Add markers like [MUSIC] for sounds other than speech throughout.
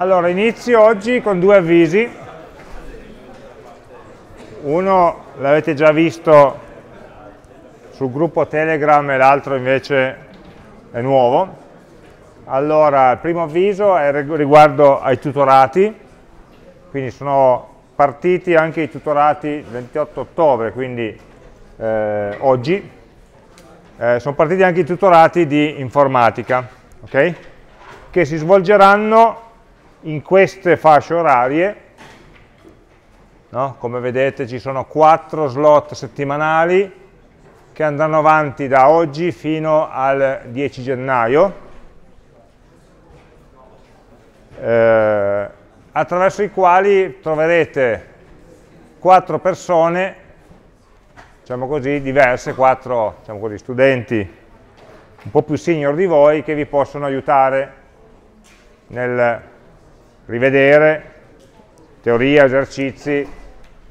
Allora, inizio oggi con due avvisi. Uno l'avete già visto sul gruppo Telegram e l'altro invece è nuovo. Allora, il primo avviso è riguardo ai tutorati, quindi sono partiti anche i tutorati il 28 ottobre, quindi eh, oggi, eh, sono partiti anche i tutorati di informatica, okay? che si svolgeranno in queste fasce orarie, no? come vedete ci sono quattro slot settimanali che andranno avanti da oggi fino al 10 gennaio, eh, attraverso i quali troverete quattro persone, diciamo così, diverse, quattro diciamo così, studenti un po' più senior di voi che vi possono aiutare nel rivedere, teoria, esercizi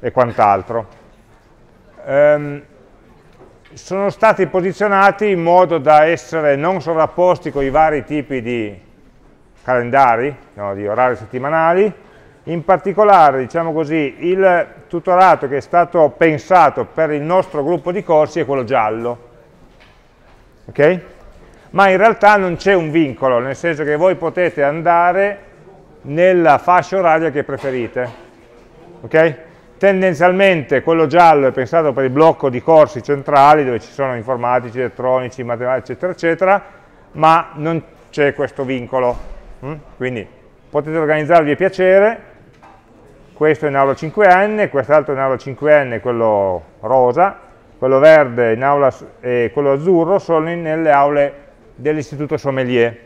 e quant'altro. Ehm, sono stati posizionati in modo da essere non sovrapposti con i vari tipi di calendari, no, di orari settimanali, in particolare, diciamo così, il tutorato che è stato pensato per il nostro gruppo di corsi è quello giallo, okay? ma in realtà non c'è un vincolo, nel senso che voi potete andare nella fascia oraria che preferite. Okay? Tendenzialmente quello giallo è pensato per il blocco di corsi centrali dove ci sono informatici, elettronici, matematici, eccetera, eccetera, ma non c'è questo vincolo. Mm? Quindi potete organizzarvi a piacere, questo è in aula 5N, quest'altro è in aula 5N, quello rosa, quello verde aula, e quello azzurro sono nelle aule dell'istituto sommelier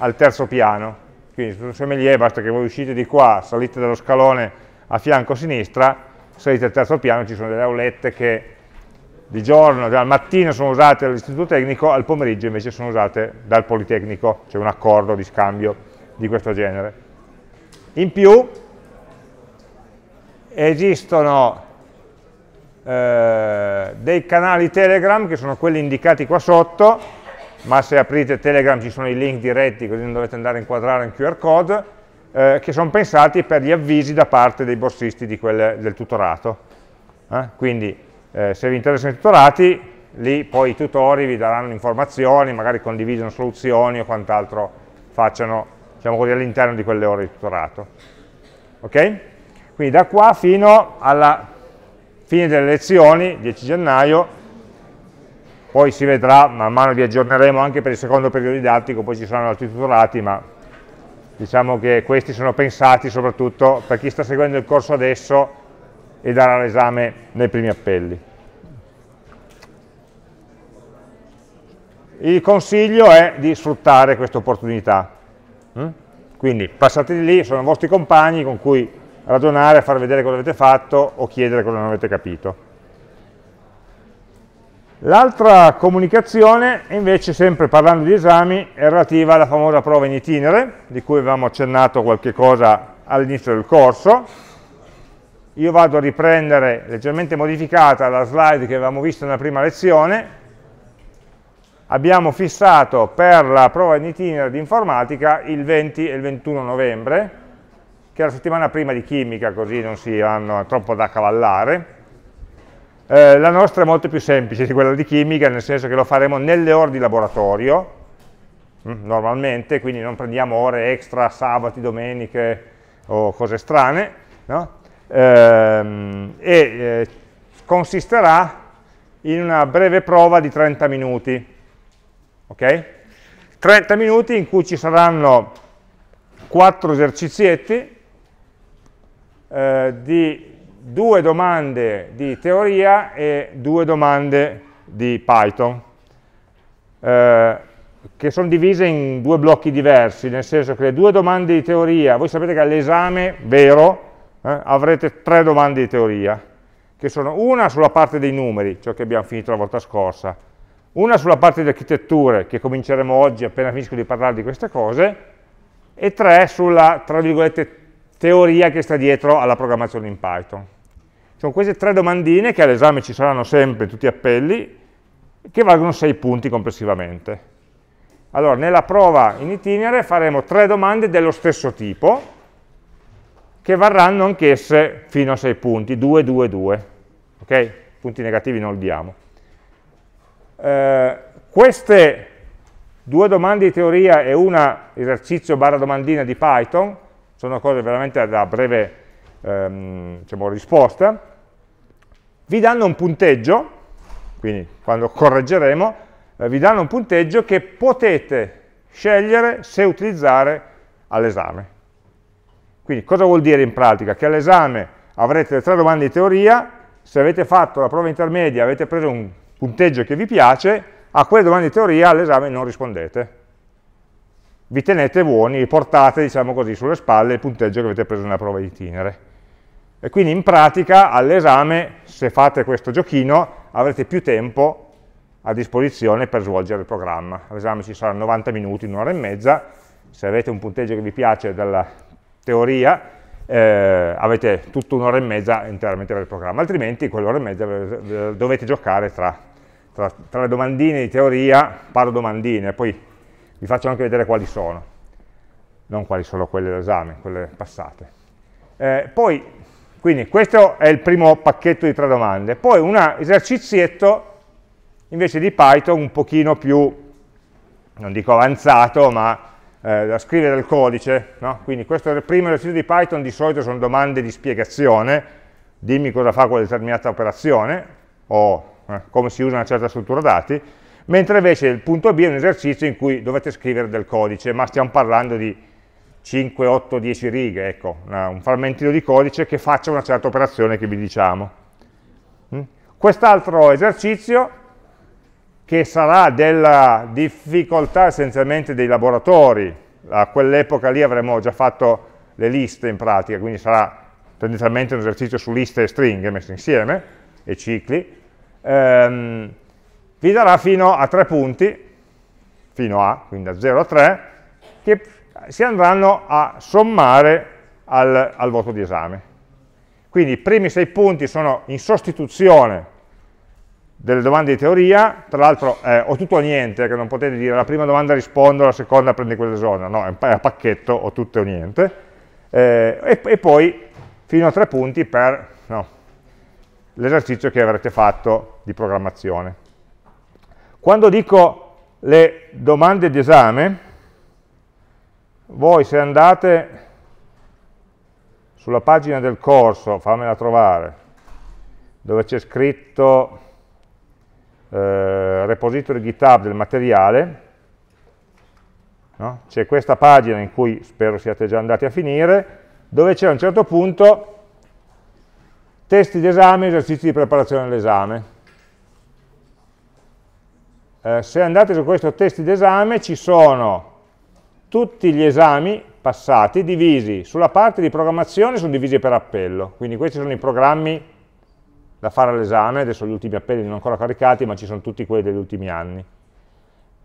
al terzo piano quindi se su un sommelier basta che voi uscite di qua, salite dallo scalone a fianco a sinistra, salite al terzo piano, ci sono delle aulette che di giorno, dal mattino sono usate dall'istituto tecnico, al pomeriggio invece sono usate dal Politecnico, c'è un accordo di scambio di questo genere. In più esistono eh, dei canali Telegram che sono quelli indicati qua sotto, ma se aprite Telegram ci sono i link diretti, così non dovete andare a inquadrare in QR code, eh, che sono pensati per gli avvisi da parte dei borsisti quelle, del tutorato. Eh? Quindi eh, se vi interessano i tutorati, lì poi i tutori vi daranno informazioni, magari condividono soluzioni o quant'altro facciano diciamo all'interno di quelle ore di tutorato. Okay? Quindi da qua fino alla fine delle lezioni, 10 gennaio, poi si vedrà, man mano vi aggiorneremo anche per il secondo periodo didattico, poi ci saranno altri tutorati, ma diciamo che questi sono pensati soprattutto per chi sta seguendo il corso adesso e darà l'esame nei primi appelli. Il consiglio è di sfruttare questa opportunità, hm? quindi passate di lì, sono i vostri compagni con cui ragionare, far vedere cosa avete fatto o chiedere cosa non avete capito. L'altra comunicazione, invece, sempre parlando di esami, è relativa alla famosa prova in itinere, di cui avevamo accennato qualche cosa all'inizio del corso. Io vado a riprendere, leggermente modificata, la slide che avevamo visto nella prima lezione. Abbiamo fissato per la prova in itinere di informatica il 20 e il 21 novembre, che è la settimana prima di chimica, così non si hanno troppo da cavallare eh, la nostra è molto più semplice di quella di chimica, nel senso che lo faremo nelle ore di laboratorio, mm, normalmente, quindi non prendiamo ore extra, sabati, domeniche o cose strane, no? Ehm, e eh, consisterà in una breve prova di 30 minuti, ok? 30 minuti in cui ci saranno 4 esercizietti eh, di due domande di teoria e due domande di Python, eh, che sono divise in due blocchi diversi, nel senso che le due domande di teoria, voi sapete che all'esame vero eh, avrete tre domande di teoria, che sono una sulla parte dei numeri, ciò che abbiamo finito la volta scorsa, una sulla parte di architetture, che cominceremo oggi appena finisco di parlare di queste cose, e tre sulla, tra virgolette, teoria che sta dietro alla programmazione in Python. Sono queste tre domandine che all'esame ci saranno sempre tutti gli appelli, che valgono 6 punti complessivamente. Allora, nella prova in itinere faremo tre domande dello stesso tipo, che varranno anch'esse fino a 6 punti, 2, 2, 2. Ok? Punti negativi non li diamo. Eh, queste due domande di teoria e una esercizio barra domandina di Python, sono cose veramente da breve ehm, diciamo, risposta, vi danno un punteggio, quindi quando correggeremo, eh, vi danno un punteggio che potete scegliere se utilizzare all'esame. Quindi cosa vuol dire in pratica? Che all'esame avrete le tre domande di teoria, se avete fatto la prova intermedia avete preso un punteggio che vi piace, a quelle domande di teoria all'esame non rispondete. Vi tenete buoni, portate, diciamo così, sulle spalle il punteggio che avete preso nella prova di itinere. E quindi in pratica all'esame, se fate questo giochino, avrete più tempo a disposizione per svolgere il programma. All'esame ci saranno 90 minuti, un'ora e mezza, se avete un punteggio che vi piace dalla teoria, eh, avete tutta un'ora e mezza interamente per il programma, altrimenti quell'ora e mezza dovete giocare tra, tra, tra le domandine di teoria, paro domandine, poi vi faccio anche vedere quali sono, non quali sono quelle d'esame, quelle passate. Eh, poi quindi questo è il primo pacchetto di tre domande. Poi un esercizietto invece di Python un pochino più, non dico avanzato, ma eh, da scrivere il codice. No? Quindi questo è il primo esercizio di Python, di solito sono domande di spiegazione, dimmi cosa fa quella determinata operazione o eh, come si usa una certa struttura dati, mentre invece il punto B è un esercizio in cui dovete scrivere del codice, ma stiamo parlando di 5, 8, 10 righe, ecco, una, un frammentino di codice che faccia una certa operazione che vi diciamo. Mm? Quest'altro esercizio, che sarà della difficoltà essenzialmente dei laboratori, a quell'epoca lì avremmo già fatto le liste in pratica, quindi sarà tendenzialmente un esercizio su liste e stringhe messe insieme, e cicli, ehm, vi darà fino a tre punti, fino a, quindi da 0 a 3, che si andranno a sommare al, al voto di esame. Quindi i primi sei punti sono in sostituzione delle domande di teoria, tra l'altro eh, ho tutto o niente, che non potete dire la prima domanda rispondo, la seconda prendi quella zona, no, è a pacchetto, ho tutto o niente, eh, e, e, poi fino a tre punti per no, l'esercizio che avrete fatto di programmazione. Quando dico le domande di esame, voi se andate sulla pagina del corso, fammela trovare, dove c'è scritto eh, repository GitHub del materiale, no? c'è questa pagina in cui spero siate già andati a finire, dove c'è a un certo punto testi d'esame e esercizi di preparazione all'esame. Eh, se andate su questo testi d'esame ci sono tutti gli esami passati divisi sulla parte di programmazione sono divisi per appello, quindi questi sono i programmi da fare all'esame, adesso gli ultimi appelli non ancora caricati, ma ci sono tutti quelli degli ultimi anni.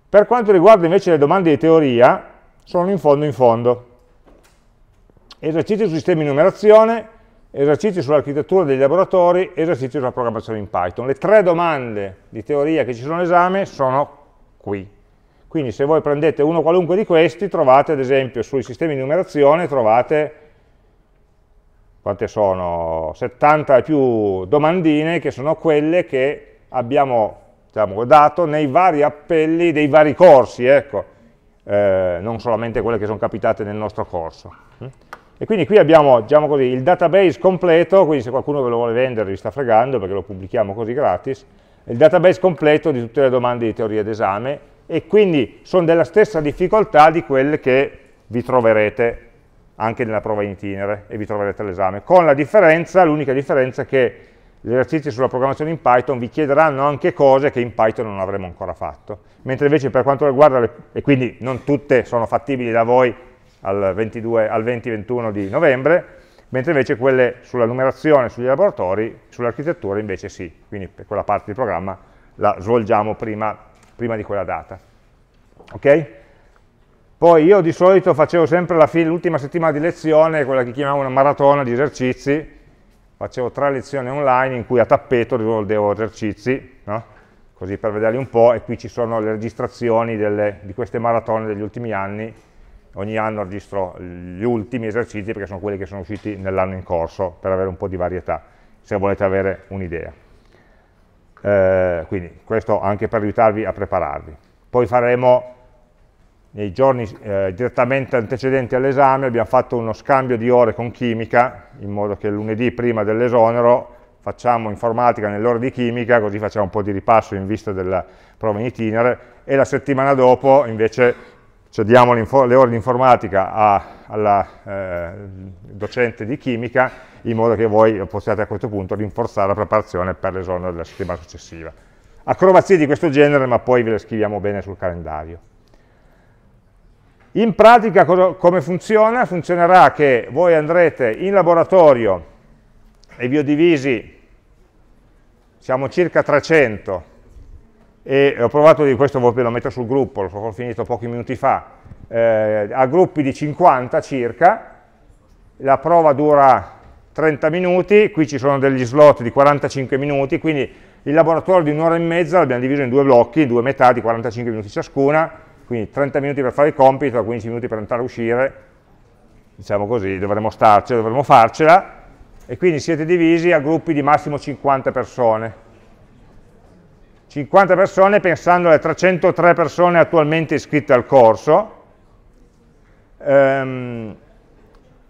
Per quanto riguarda invece le domande di teoria, sono in fondo in fondo. Esercizi su sistemi di numerazione, esercizi sull'architettura dei laboratori, esercizi sulla programmazione in Python. Le tre domande di teoria che ci sono all'esame sono qui. Quindi se voi prendete uno qualunque di questi, trovate ad esempio sui sistemi di numerazione, trovate quante sono? 70 e più domandine che sono quelle che abbiamo diciamo, dato nei vari appelli dei vari corsi, ecco. eh, non solamente quelle che sono capitate nel nostro corso. Mm? E quindi qui abbiamo diciamo così, il database completo, quindi se qualcuno ve lo vuole vendere vi sta fregando perché lo pubblichiamo così gratis, il database completo di tutte le domande di teoria d'esame e quindi sono della stessa difficoltà di quelle che vi troverete anche nella prova in itinere e vi troverete all'esame, con la differenza, l'unica differenza è che gli esercizi sulla programmazione in Python vi chiederanno anche cose che in Python non avremo ancora fatto, mentre invece per quanto riguarda, le, e quindi non tutte sono fattibili da voi al, 20-21 di novembre, mentre invece quelle sulla numerazione, sugli laboratori, sull'architettura invece sì, quindi per quella parte di programma la svolgiamo prima prima di quella data. Ok? Poi io di solito facevo sempre l'ultima settimana di lezione, quella che chiamavo una maratona di esercizi, facevo tre lezioni online in cui a tappeto risolvevo esercizi, no? così per vederli un po', e qui ci sono le registrazioni delle, di queste maratone degli ultimi anni, ogni anno registro gli ultimi esercizi perché sono quelli che sono usciti nell'anno in corso, per avere un po' di varietà, se volete avere un'idea eh, quindi questo anche per aiutarvi a prepararvi. Poi faremo nei giorni eh, direttamente antecedenti all'esame, abbiamo fatto uno scambio di ore con chimica, in modo che lunedì prima dell'esonero facciamo informatica nell'ora di chimica, così facciamo un po' di ripasso in vista della prova in itinere, e la settimana dopo invece cioè diamo le ore di informatica a, alla eh, docente di chimica in modo che voi possiate a questo punto rinforzare la preparazione per l'esonero della settimana successiva. Acrobazie di questo genere, ma poi ve le scriviamo bene sul calendario. In pratica come funziona? Funzionerà che voi andrete in laboratorio e vi ho divisi, siamo circa 300, e ho provato di questo ve lo metto sul gruppo, l'ho finito pochi minuti fa, eh, a gruppi di 50 circa, la prova dura 30 minuti, qui ci sono degli slot di 45 minuti, quindi il laboratorio di un'ora e mezza l'abbiamo diviso in due blocchi, in due metà di 45 minuti ciascuna, quindi 30 minuti per fare il compito, 15 minuti per entrare e uscire, diciamo così, dovremmo starci, dovremmo farcela, e quindi siete divisi a gruppi di massimo 50 persone. 50 persone pensando alle 303 persone attualmente iscritte al corso, ehm,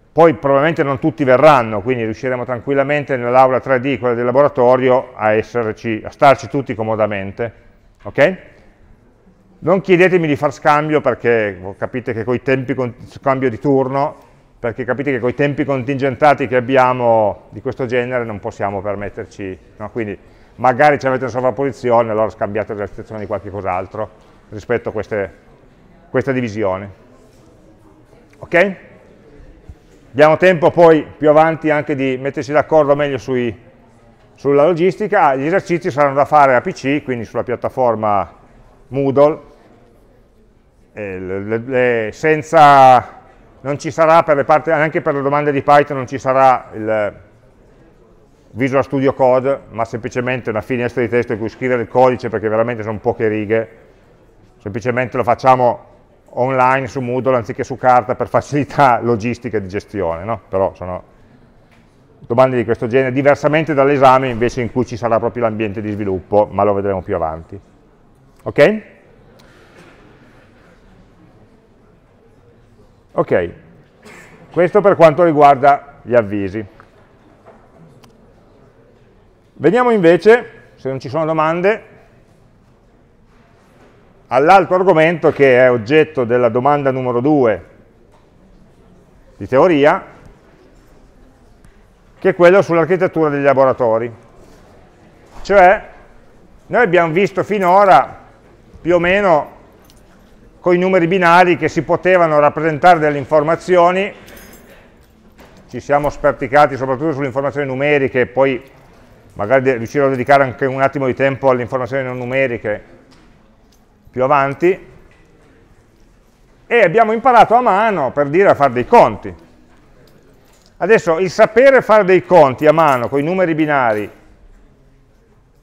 poi probabilmente non tutti verranno, quindi riusciremo tranquillamente nell'aula 3D, quella del laboratorio, a, esserci, a starci tutti comodamente. Okay? Non chiedetemi di far scambio perché capite che con i tempi, scambio di turno, perché capite che con i tempi contingentati che abbiamo di questo genere non possiamo permetterci, no? quindi magari ci avete una sovrapposizione, allora scambiate la situazione di qualche cos'altro rispetto a queste, questa divisione. Ok? Abbiamo tempo poi più avanti anche di metterci d'accordo meglio sui, sulla logistica, ah, gli esercizi saranno da fare a PC, quindi sulla piattaforma Moodle, eh, le, le, senza, non ci sarà per le parti, anche per le domande di Python non ci sarà il, Visual Studio Code, ma semplicemente una finestra di testo in cui scrivere il codice perché veramente sono poche righe, semplicemente lo facciamo online su Moodle anziché su carta per facilità [LAUGHS] logistica di gestione, no? però sono domande di questo genere, diversamente dall'esame invece in cui ci sarà proprio l'ambiente di sviluppo, ma lo vedremo più avanti. Ok? Ok, questo per quanto riguarda gli avvisi. Veniamo invece, se non ci sono domande, all'altro argomento che è oggetto della domanda numero 2 di teoria, che è quello sull'architettura degli laboratori. Cioè, noi abbiamo visto finora più o meno con i numeri binari che si potevano rappresentare delle informazioni, ci siamo sperticati soprattutto sulle informazioni numeriche, poi magari riuscirò a dedicare anche un attimo di tempo alle informazioni non numeriche più avanti, e abbiamo imparato a mano per dire a fare dei conti. Adesso il sapere fare dei conti a mano con i numeri binari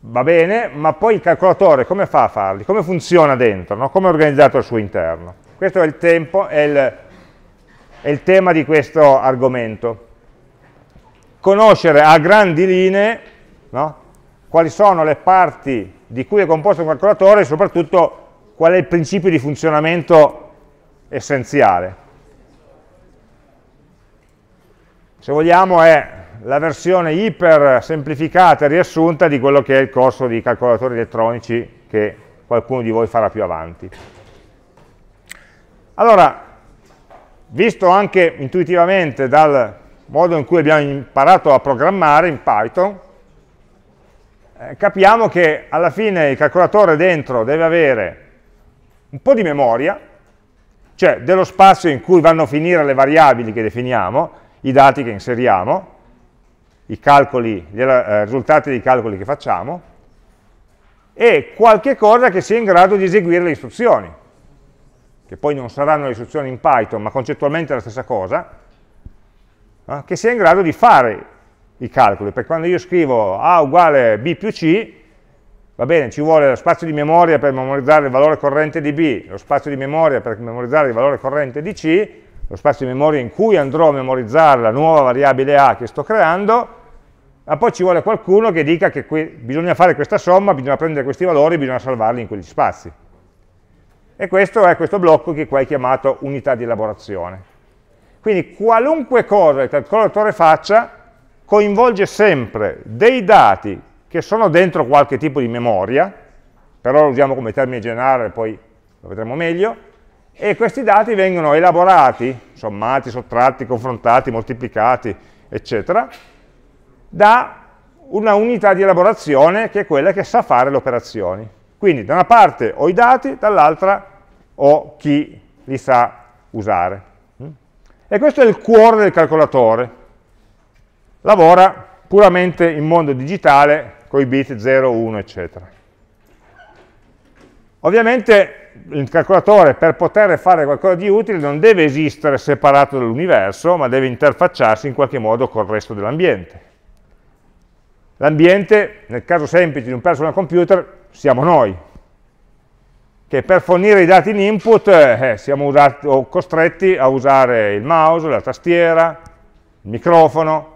va bene, ma poi il calcolatore come fa a farli? Come funziona dentro? No? Come è organizzato al suo interno? Questo è il, tempo, è il, è il tema di questo argomento. Conoscere a grandi linee no? quali sono le parti di cui è composto un calcolatore e soprattutto qual è il principio di funzionamento essenziale. Se vogliamo è la versione iper semplificata e riassunta di quello che è il corso di calcolatori elettronici che qualcuno di voi farà più avanti. Allora, visto anche intuitivamente dal modo in cui abbiamo imparato a programmare in Python, eh, capiamo che alla fine il calcolatore dentro deve avere un po' di memoria, cioè dello spazio in cui vanno a finire le variabili che definiamo, i dati che inseriamo, i, calcoli, i eh, risultati dei calcoli che facciamo, e qualche cosa che sia in grado di eseguire le istruzioni, che poi non saranno le istruzioni in Python, ma concettualmente è la stessa cosa, eh, che sia in grado di fare i calcoli, perché quando io scrivo A uguale B più C, va bene, ci vuole lo spazio di memoria per memorizzare il valore corrente di B, lo spazio di memoria per memorizzare il valore corrente di C, lo spazio di memoria in cui andrò a memorizzare la nuova variabile A che sto creando, ma poi ci vuole qualcuno che dica che bisogna fare questa somma, bisogna prendere questi valori, bisogna salvarli in quegli spazi. E questo è questo blocco che qua è chiamato unità di elaborazione. Quindi qualunque cosa il calcolatore faccia, coinvolge sempre dei dati che sono dentro qualche tipo di memoria, però lo usiamo come termine generale, poi lo vedremo meglio, e questi dati vengono elaborati, sommati, sottratti, confrontati, moltiplicati, eccetera, da una unità di elaborazione che è quella che sa fare le operazioni. Quindi da una parte ho i dati, dall'altra ho chi li sa usare. E questo è il cuore del calcolatore lavora puramente in mondo digitale con i bit 0, 1, eccetera. Ovviamente il calcolatore per poter fare qualcosa di utile non deve esistere separato dall'universo, ma deve interfacciarsi in qualche modo col resto dell'ambiente. L'ambiente, nel caso semplice di un personal computer, siamo noi, che per fornire i dati in input eh, eh siamo usati, costretti a usare il mouse, la tastiera, il microfono,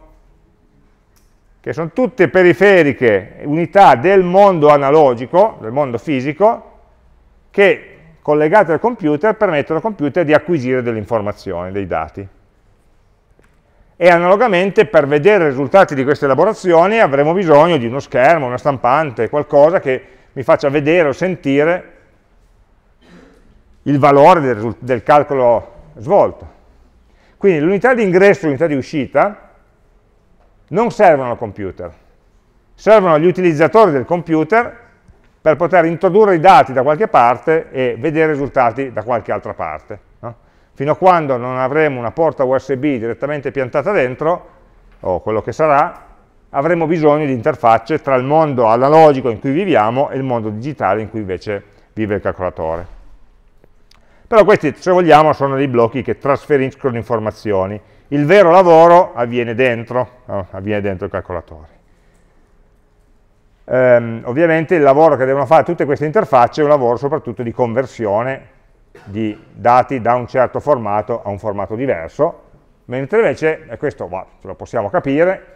che sono tutte periferiche, unità del mondo analogico, del mondo fisico, che collegate al computer permettono al computer di acquisire delle informazioni, dei dati. E analogamente per vedere i risultati di queste elaborazioni avremo bisogno di uno schermo, una stampante, qualcosa che mi faccia vedere o sentire il valore del, del calcolo svolto. Quindi l'unità di ingresso e l'unità di uscita non servono al computer, servono agli utilizzatori del computer per poter introdurre i dati da qualche parte e vedere i risultati da qualche altra parte. No? Fino a quando non avremo una porta USB direttamente piantata dentro, o quello che sarà, avremo bisogno di interfacce tra il mondo analogico in cui viviamo e il mondo digitale in cui invece vive il calcolatore. Però questi, se vogliamo, sono dei blocchi che trasferiscono informazioni, il vero lavoro avviene dentro, no, avviene dentro il calcolatore. Um, ovviamente il lavoro che devono fare tutte queste interfacce è un lavoro soprattutto di conversione di dati da un certo formato a un formato diverso, mentre invece, e questo va, ce lo possiamo capire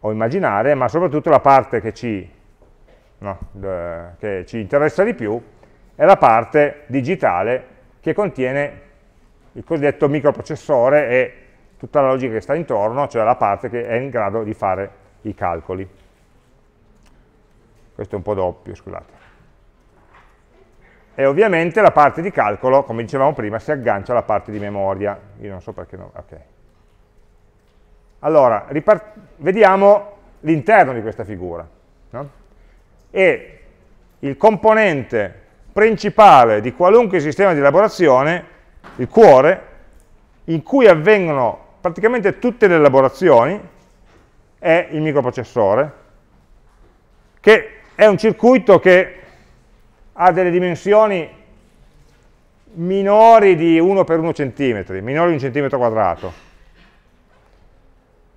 o immaginare, ma soprattutto la parte che ci, no, che ci interessa di più è la parte digitale che contiene il cosiddetto microprocessore e tutta la logica che sta intorno, cioè la parte che è in grado di fare i calcoli. Questo è un po' doppio, scusate. E ovviamente la parte di calcolo, come dicevamo prima, si aggancia alla parte di memoria. Io non so perché no, ok. Allora, vediamo l'interno di questa figura. No? E il componente principale di qualunque sistema di elaborazione il cuore, in cui avvengono praticamente tutte le elaborazioni, è il microprocessore, che è un circuito che ha delle dimensioni minori di 1 per 1 cm, minori di un centimetro quadrato.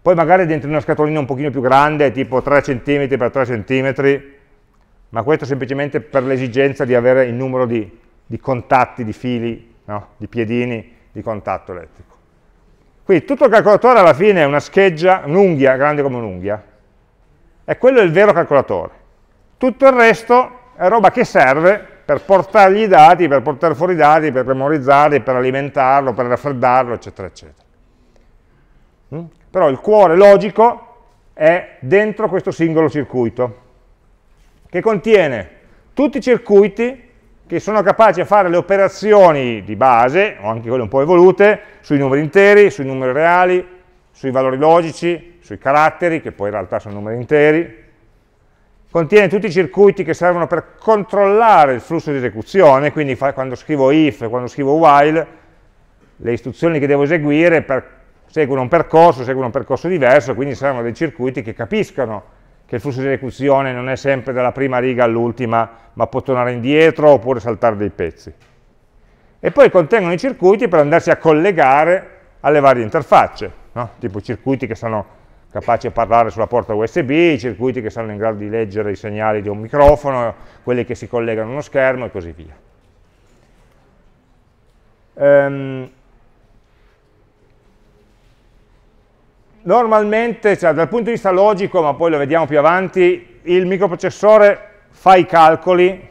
Poi magari dentro una scatolina un pochino più grande, tipo 3 cm per 3 cm, ma questo semplicemente per l'esigenza di avere il numero di, di contatti, di fili no? di piedini di contatto elettrico. Quindi tutto il calcolatore alla fine è una scheggia, un'unghia grande come un'unghia, e quello è il vero calcolatore. Tutto il resto è roba che serve per portargli i dati, per portare fuori i dati, per memorizzarli, per alimentarlo, per raffreddarlo, eccetera, eccetera. Mm? Però il cuore logico è dentro questo singolo circuito, che contiene tutti i circuiti che sono capaci a fare le operazioni di base, o anche quelle un po' evolute, sui numeri interi, sui numeri reali, sui valori logici, sui caratteri, che poi in realtà sono numeri interi. Contiene tutti i circuiti che servono per controllare il flusso di esecuzione, quindi fa, quando scrivo if, quando scrivo while, le istruzioni che devo eseguire per, seguono un percorso, seguono un percorso diverso, quindi servono dei circuiti che capiscano che il flusso di esecuzione non è sempre dalla prima riga all'ultima, ma può tornare indietro oppure saltare dei pezzi. E poi contengono i circuiti per andarsi a collegare alle varie interfacce, no? tipo circuiti che sono capaci di parlare sulla porta USB, circuiti che sono in grado di leggere i segnali di un microfono, quelli che si collegano a uno schermo e così via. Um, normalmente, cioè, dal punto di vista logico, ma poi lo vediamo più avanti, il microprocessore fa i calcoli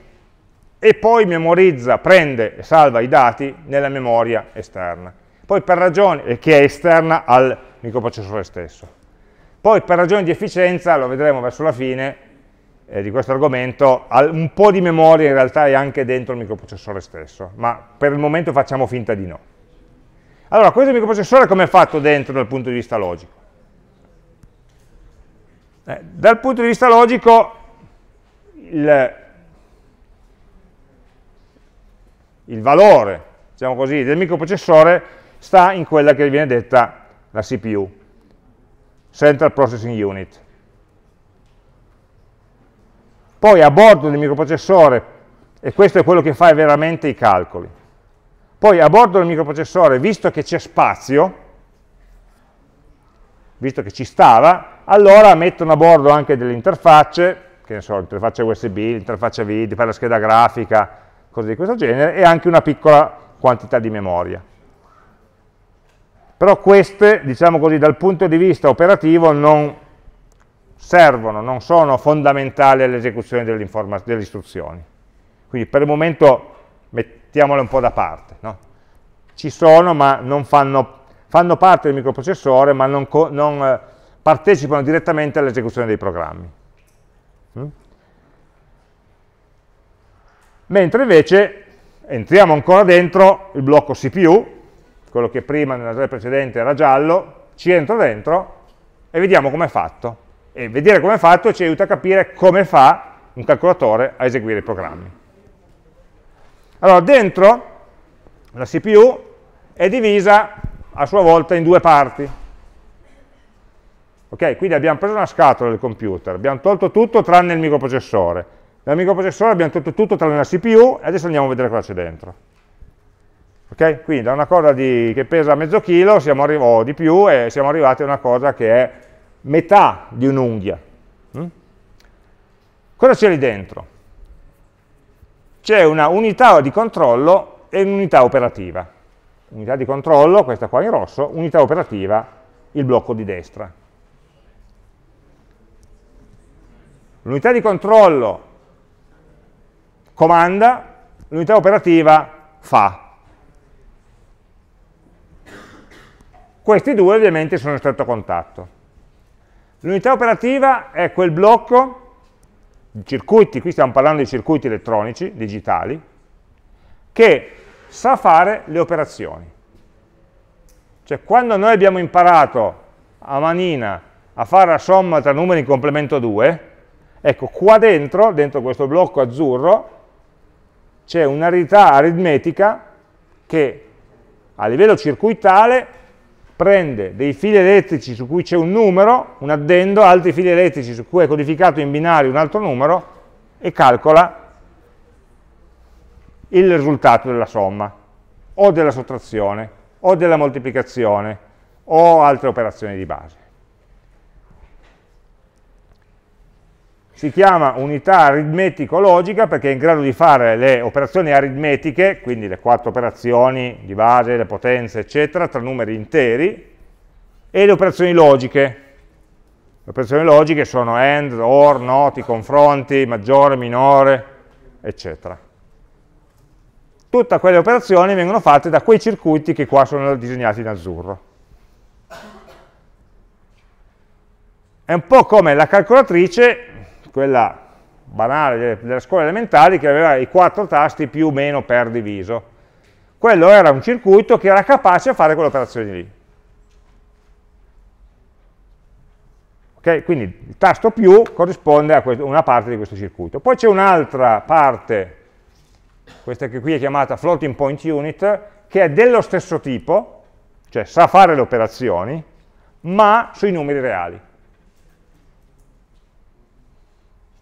e poi memorizza, prende e salva i dati nella memoria esterna. Poi per ragioni, che è esterna al microprocessore stesso. Poi per ragioni di efficienza, lo vedremo verso la fine eh, di questo argomento, un po' di memoria in realtà è anche dentro il microprocessore stesso, ma per il momento facciamo finta di no. Allora, questo microprocessore come è fatto dentro dal punto di vista logico? Eh, dal punto di vista logico, il, il valore diciamo così, del microprocessore sta in quella che viene detta la CPU, Central Processing Unit. Poi a bordo del microprocessore, e questo è quello che fa veramente i calcoli, poi a bordo del microprocessore, visto che c'è spazio, visto che ci stava, allora mettono a bordo anche delle interfacce, che ne so, l'interfaccia USB, l'interfaccia video per la scheda grafica, cose di questo genere, e anche una piccola quantità di memoria. Però queste, diciamo così, dal punto di vista operativo non servono, non sono fondamentali all'esecuzione dell delle istruzioni. Quindi per il momento mettiamole un po' da parte. No? Ci sono, ma non fanno fanno parte del microprocessore ma non, non eh, partecipano direttamente all'esecuzione dei programmi. Mm? Mentre invece entriamo ancora dentro il blocco CPU, quello che prima nella slide precedente era giallo, ci entro dentro e vediamo com'è fatto. E vedere com'è fatto ci aiuta a capire come fa un calcolatore a eseguire i programmi. Allora, dentro la CPU è divisa a sua volta in due parti. Ok, quindi abbiamo preso una scatola del computer, abbiamo tolto tutto tranne il microprocessore. Dal microprocessore abbiamo tolto tutto tranne la CPU e adesso andiamo a vedere cosa c'è dentro. Ok? Quindi da una cosa di, che pesa mezzo chilo o di più e siamo arrivati a una cosa che è metà di un'unghia. Mm? Cosa c'è lì dentro? C'è una unità di controllo e un'unità operativa unità di controllo, questa qua in rosso, unità operativa, il blocco di destra. L'unità di controllo comanda, l'unità operativa fa. Questi due ovviamente sono in stretto contatto. L'unità operativa è quel blocco di circuiti, qui stiamo parlando di circuiti elettronici, digitali, che sa fare le operazioni. Cioè quando noi abbiamo imparato a manina a fare la somma tra numeri in complemento 2, ecco qua dentro, dentro questo blocco azzurro, c'è un'arità aritmetica che a livello circuitale prende dei fili elettrici su cui c'è un numero, un addendo, altri fili elettrici su cui è codificato in binario un altro numero e calcola il risultato della somma, o della sottrazione, o della moltiplicazione, o altre operazioni di base. Si chiama unità aritmetico-logica perché è in grado di fare le operazioni aritmetiche, quindi le quattro operazioni di base, le potenze, eccetera, tra numeri interi, e le operazioni logiche, le operazioni logiche sono AND, OR, NOT, i confronti, maggiore, minore, eccetera tutte quelle operazioni vengono fatte da quei circuiti che qua sono disegnati in azzurro. È un po' come la calcolatrice, quella banale della scuola elementare, che aveva i quattro tasti più o meno per diviso. Quello era un circuito che era capace a fare quelle operazioni lì. Okay? Quindi il tasto più corrisponde a una parte di questo circuito. Poi c'è un'altra parte questa che qui è chiamata floating point unit, che è dello stesso tipo, cioè sa fare le operazioni, ma sui numeri reali.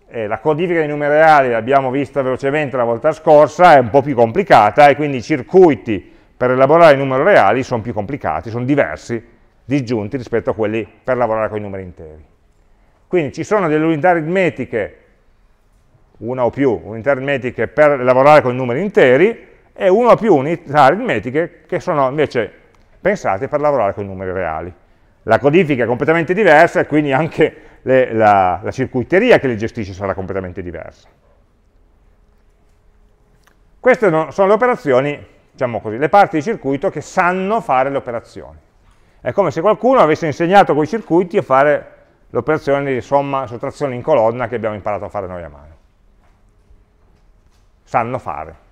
E la codifica dei numeri reali l'abbiamo vista velocemente la volta scorsa, è un po' più complicata e quindi i circuiti per elaborare i numeri reali sono più complicati, sono diversi, disgiunti rispetto a quelli per lavorare con i numeri interi. Quindi ci sono delle unità aritmetiche una o più unità aritmetiche per lavorare con numeri interi e una o più unità aritmetiche che sono invece pensate per lavorare con numeri reali. La codifica è completamente diversa e quindi anche le, la, la circuiteria che le gestisce sarà completamente diversa. Queste sono le operazioni, diciamo così, le parti di circuito che sanno fare le operazioni. È come se qualcuno avesse insegnato con i circuiti a fare l'operazione di somma sottrazione in colonna che abbiamo imparato a fare noi a mano sanno fare.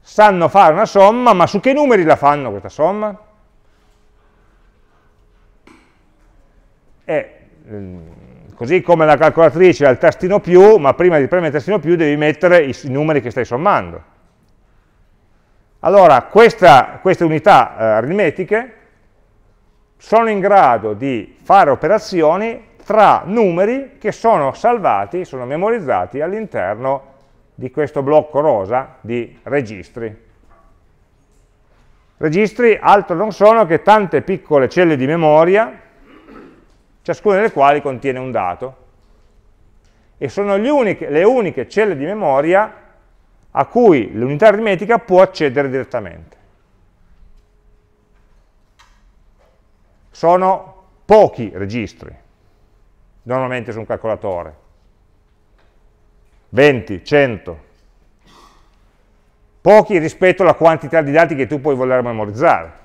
Sanno fare una somma, ma su che numeri la fanno questa somma? È, eh, mm, così come la calcolatrice ha il tastino più, ma prima di premere il tastino più devi mettere i numeri che stai sommando. Allora, questa, queste unità eh, aritmetiche sono in grado di fare operazioni tra numeri che sono salvati, sono memorizzati all'interno di questo blocco rosa di registri. Registri altro non sono che tante piccole celle di memoria, ciascuna delle quali contiene un dato. E sono uniche, le uniche celle di memoria a cui l'unità aritmetica può accedere direttamente. Sono pochi registri, normalmente su un calcolatore. 20, 100. Pochi rispetto alla quantità di dati che tu puoi voler memorizzare.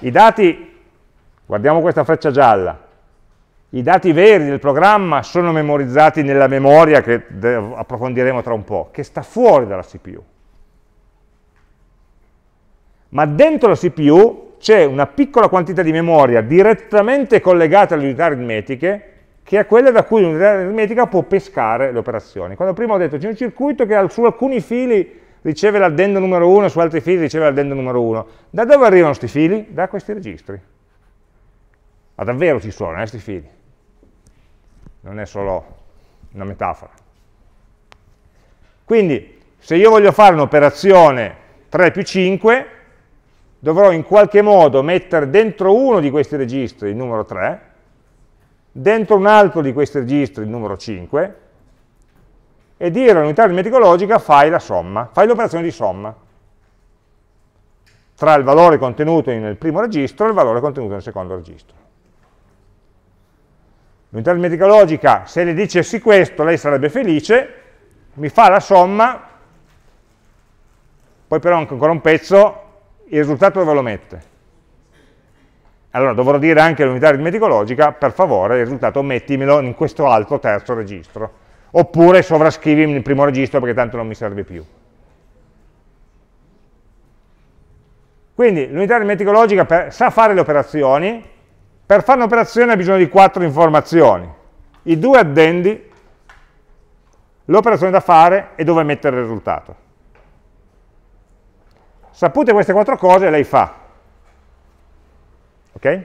I dati, guardiamo questa freccia gialla, i dati veri del programma sono memorizzati nella memoria che approfondiremo tra un po', che sta fuori dalla CPU. Ma dentro la CPU c'è una piccola quantità di memoria direttamente collegata alle unità aritmetiche, che è quella da cui l'unità aritmetica può pescare le operazioni. Quando prima ho detto c'è un circuito che su alcuni fili riceve l'addendo numero 1, su altri fili riceve l'addendo numero 1. Da dove arrivano questi fili? Da questi registri. Ma davvero ci sono, questi eh, fili. Non è solo una metafora. Quindi, se io voglio fare un'operazione 3 più 5, dovrò in qualche modo mettere dentro uno di questi registri il numero 3, dentro un altro di questi registri il numero 5, e dire all'unità aritmetico logica fai la somma, fai l'operazione di somma tra il valore contenuto nel primo registro e il valore contenuto nel secondo registro. L'unità aritmetica logica, se le dicessi questo, lei sarebbe felice, mi fa la somma, poi però ancora un pezzo il risultato dove lo mette? Allora dovrò dire anche all'unità aritmetico-logica, per favore, il risultato mettimelo in questo altro terzo registro, oppure sovrascrivimi il primo registro perché tanto non mi serve più. Quindi l'unità aritmetico-logica per... sa fare le operazioni, per fare un'operazione ha bisogno di quattro informazioni, i due addendi, l'operazione da fare e dove mettere il risultato. Sapute queste quattro cose, lei fa. ok?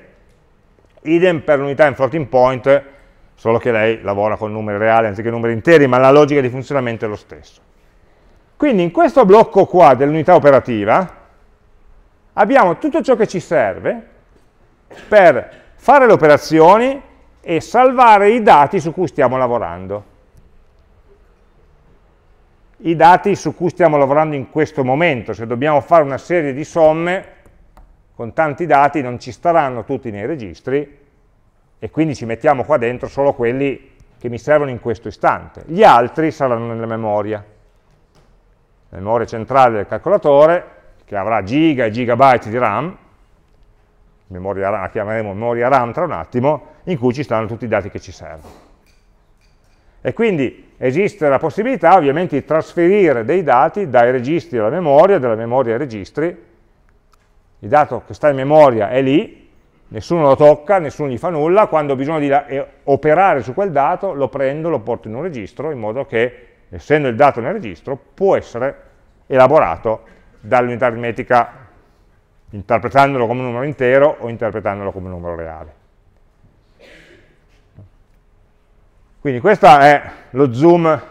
Idem per l'unità in floating point, solo che lei lavora con numeri reali anziché numeri interi, ma la logica di funzionamento è lo stesso. Quindi in questo blocco qua dell'unità operativa abbiamo tutto ciò che ci serve per fare le operazioni e salvare i dati su cui stiamo lavorando i dati su cui stiamo lavorando in questo momento. Se dobbiamo fare una serie di somme, con tanti dati non ci staranno tutti nei registri e quindi ci mettiamo qua dentro solo quelli che mi servono in questo istante. Gli altri saranno nella memoria, la memoria centrale del calcolatore, che avrà giga e gigabyte di RAM, memoria, la chiameremo memoria RAM tra un attimo, in cui ci stanno tutti i dati che ci servono. E quindi esiste la possibilità ovviamente di trasferire dei dati dai registri alla memoria, dalla memoria ai registri. Il dato che sta in memoria è lì, nessuno lo tocca, nessuno gli fa nulla, quando ho bisogno di operare su quel dato lo prendo, lo porto in un registro, in modo che, essendo il dato nel registro, può essere elaborato dall'unità aritmetica interpretandolo come un numero intero o interpretandolo come un numero reale. Quindi questo è lo zoom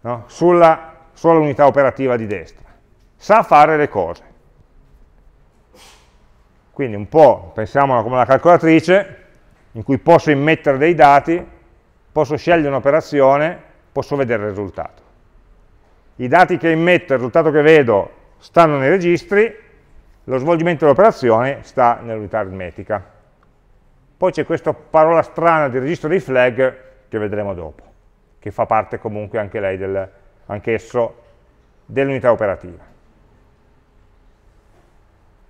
no, sulla sola unità operativa di destra. Sa fare le cose. Quindi un po' pensiamola come una calcolatrice in cui posso immettere dei dati, posso scegliere un'operazione, posso vedere il risultato. I dati che immetto e il risultato che vedo stanno nei registri, lo svolgimento dell'operazione sta nell'unità aritmetica. Poi c'è questa parola strana di registro dei flag che vedremo dopo, che fa parte comunque anche lei del, anch'esso dell'unità operativa.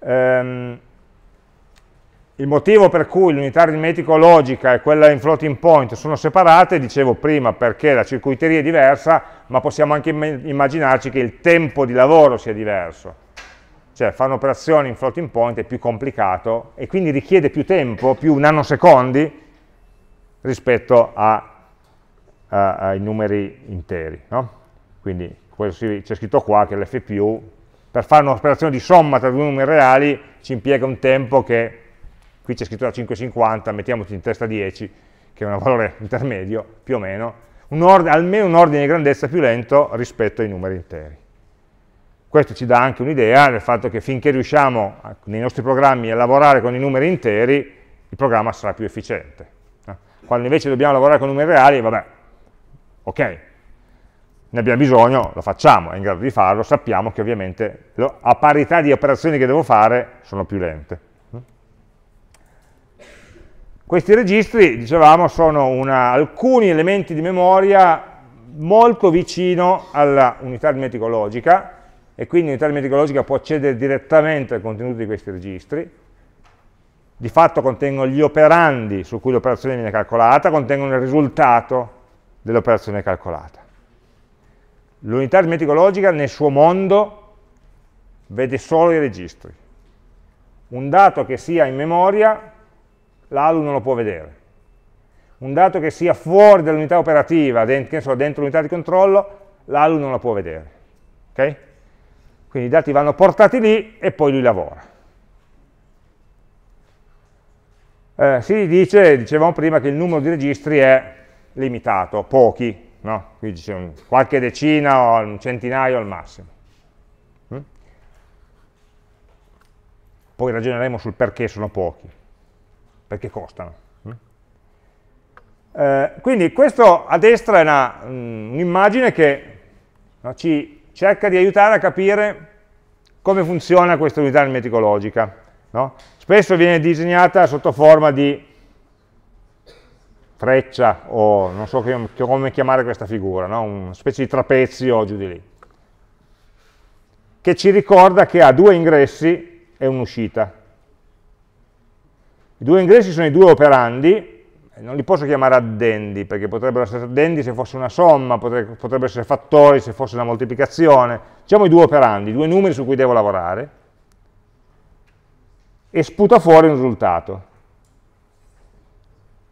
Um, il motivo per cui l'unità aritmetico logica e quella in floating point sono separate, dicevo prima, perché la circuiteria è diversa, ma possiamo anche immaginarci che il tempo di lavoro sia diverso. Cioè fare un'operazione in floating point è più complicato e quindi richiede più tempo, più nanosecondi, rispetto ai numeri interi. No? Quindi c'è scritto qua che l'f più, per fare un'operazione di somma tra due numeri reali, ci impiega un tempo che, qui c'è scritto da 5,50, mettiamoci in testa 10, che è un valore intermedio, più o meno, un almeno un ordine di grandezza più lento rispetto ai numeri interi. Questo ci dà anche un'idea del fatto che finché riusciamo nei nostri programmi a lavorare con i numeri interi, il programma sarà più efficiente. Quando invece dobbiamo lavorare con numeri reali, vabbè, ok, ne abbiamo bisogno, lo facciamo, è in grado di farlo, sappiamo che ovviamente lo, a parità di operazioni che devo fare sono più lente. Mm? Questi registri, dicevamo, sono una, alcuni elementi di memoria molto vicino alla unità aritmetico-logica e quindi l'unità aritmetico-logica può accedere direttamente al contenuto di questi registri, di fatto contengono gli operandi su cui l'operazione viene calcolata, contengono il risultato dell'operazione calcolata. L'unità aritmetico-logica nel suo mondo vede solo i registri. Un dato che sia in memoria, l'ALU non lo può vedere. Un dato che sia fuori dall'unità operativa, dentro, dentro l'unità di controllo, l'ALU non lo può vedere. Okay? Quindi i dati vanno portati lì e poi lui lavora. eh, si dice, dicevamo prima, che il numero di registri è limitato, pochi, no? quindi c'è qualche decina o un centinaio al massimo. Mm? Poi ragioneremo sul perché sono pochi, perché costano. Mm? Eh, quindi questo a destra è mm, un'immagine che no, ci cerca di aiutare a capire come funziona questa unità aritmetico-logica. No? Spesso viene disegnata sotto forma di freccia o non so come chiamare questa figura, no? una specie di trapezio giù di lì, che ci ricorda che ha due ingressi e un'uscita. I due ingressi sono i due operandi, non li posso chiamare addendi, perché potrebbero essere addendi se fosse una somma, potrebbero essere fattori se fosse una moltiplicazione, diciamo i due operandi, i due numeri su cui devo lavorare, e sputa fuori un risultato.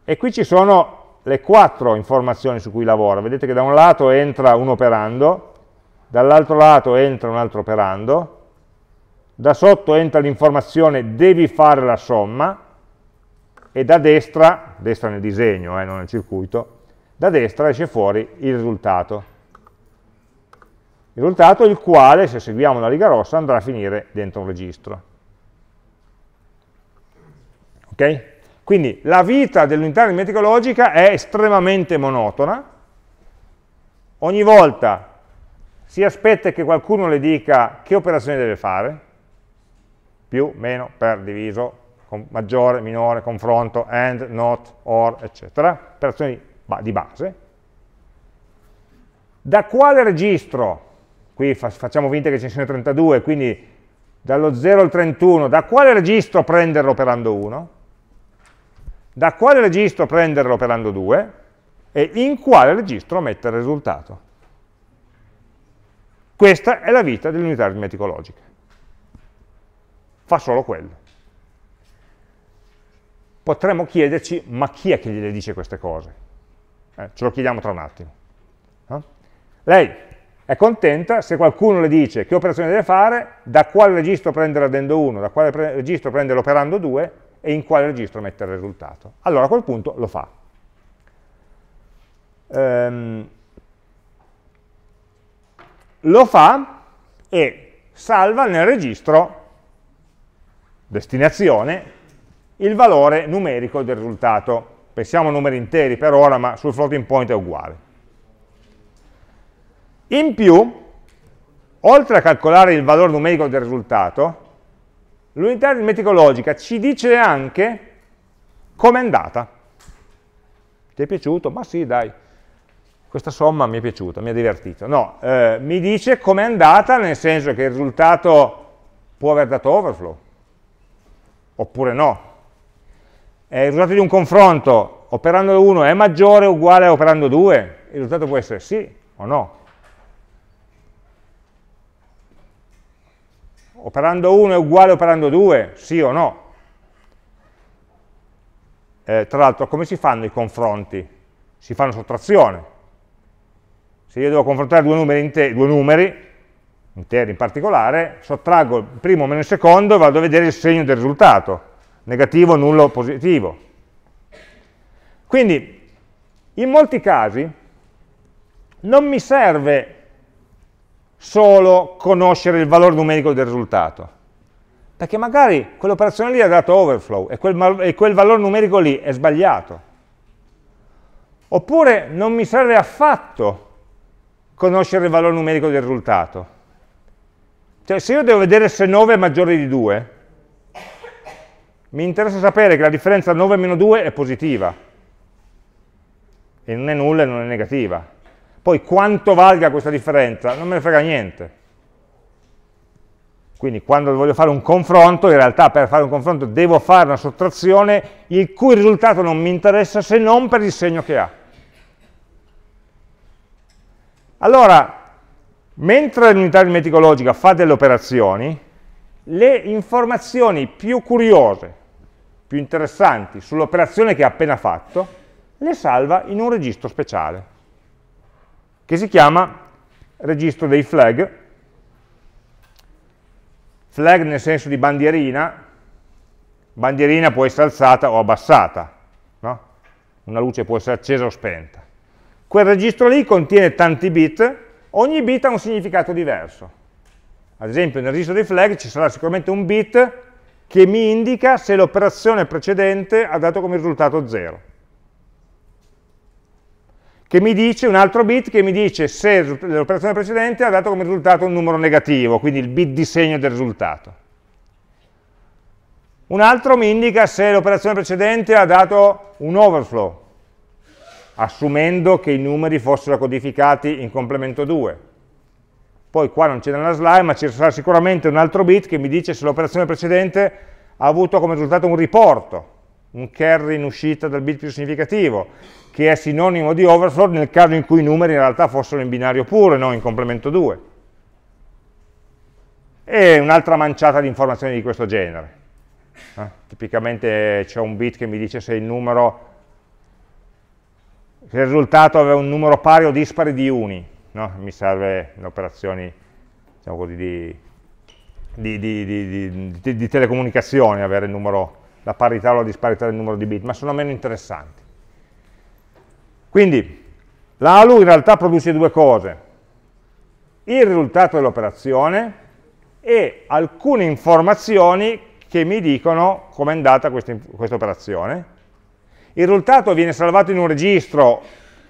E qui ci sono le quattro informazioni su cui lavora. Vedete che da un lato entra un operando, dall'altro lato entra un altro operando, da sotto entra l'informazione devi fare la somma e da destra, destra nel disegno, eh, non nel circuito, da destra esce fuori il risultato. Il risultato il quale, se seguiamo la riga rossa, andrà a finire dentro un registro. Okay? Quindi la vita dell'unità aritmetica logica è estremamente monotona, ogni volta si aspetta che qualcuno le dica che operazione deve fare, più, meno, per, diviso, maggiore, minore, confronto, and, not, or, eccetera, operazioni di base. Da quale registro, qui facciamo finta che ce ne siano 32, quindi dallo 0 al 31, da quale registro prendere l'operando 1? da quale registro prendere l'operando 2 e in quale registro mettere il risultato. Questa è la vita dell'unità aritmetico-logica. Fa solo quello. Potremmo chiederci, ma chi è che gliele dice queste cose? Eh, ce lo chiediamo tra un attimo. Eh? Lei è contenta se qualcuno le dice che operazione deve fare, da quale registro prendere l'addendo 1, da quale registro prendere l'operando 2 e in quale registro mettere il risultato. Allora a quel punto lo fa. Um, lo fa e salva nel registro destinazione il valore numerico del risultato. Pensiamo a numeri interi per ora, ma sul floating point è uguale. In più, oltre a calcolare il valore numerico del risultato, l'unità aritmetico-logica ci dice anche com'è andata. Ti è piaciuto? Ma sì, dai, questa somma mi è piaciuta, mi ha divertito. No, eh, mi dice com'è andata nel senso che il risultato può aver dato overflow, oppure no. Eh, il risultato di un confronto, operando 1 è maggiore o uguale a operando 2? Il risultato può essere sì o no. Operando 1 è uguale a operando 2? Sì o no? Eh, tra l'altro, come si fanno i confronti? Si fanno sottrazione. Se io devo confrontare due numeri, interi, due numeri interi in particolare, sottraggo il primo meno il secondo e vado a vedere il segno del risultato, negativo, nullo, positivo. Quindi, in molti casi, non mi serve solo conoscere il valore numerico del risultato. Perché magari quell'operazione lì ha dato overflow e quel, e quel valore numerico lì è sbagliato. Oppure non mi serve affatto conoscere il valore numerico del risultato. Cioè, se io devo vedere se 9 è maggiore di 2, mi interessa sapere che la differenza 9-2 è positiva, e non è nulla e non è negativa. Poi quanto valga questa differenza? Non me ne frega niente. Quindi quando voglio fare un confronto, in realtà per fare un confronto devo fare una sottrazione il cui risultato non mi interessa se non per il segno che ha. Allora, mentre l'unità aritmetico logica fa delle operazioni, le informazioni più curiose, più interessanti sull'operazione che ha appena fatto, le salva in un registro speciale che si chiama registro dei flag, flag nel senso di bandierina, bandierina può essere alzata o abbassata, no? una luce può essere accesa o spenta. Quel registro lì contiene tanti bit, ogni bit ha un significato diverso. Ad esempio nel registro dei flag ci sarà sicuramente un bit che mi indica se l'operazione precedente ha dato come risultato 0 che mi dice un altro bit che mi dice se l'operazione precedente ha dato come risultato un numero negativo, quindi il bit di segno del risultato. Un altro mi indica se l'operazione precedente ha dato un overflow, assumendo che i numeri fossero codificati in complemento 2. Poi qua non c'è nella slide, ma ci sarà sicuramente un altro bit che mi dice se l'operazione precedente ha avuto come risultato un riporto, un carry in uscita dal bit più significativo, che è sinonimo di overflow nel caso in cui i numeri in realtà fossero in binario puro e non in complemento 2. E un'altra manciata di informazioni di questo genere. Eh? Tipicamente c'è un bit che mi dice se il numero se il risultato aveva un numero pari o dispari di uni, no? mi serve in operazioni diciamo così, di, di, di, di, telecomunicazione avere numero, la parità o la disparità del numero di bit, ma sono meno interessanti. Quindi l'ALU in realtà produce due cose, il risultato dell'operazione e alcune informazioni che mi dicono come è andata questa, questa operazione. Il risultato viene salvato in un registro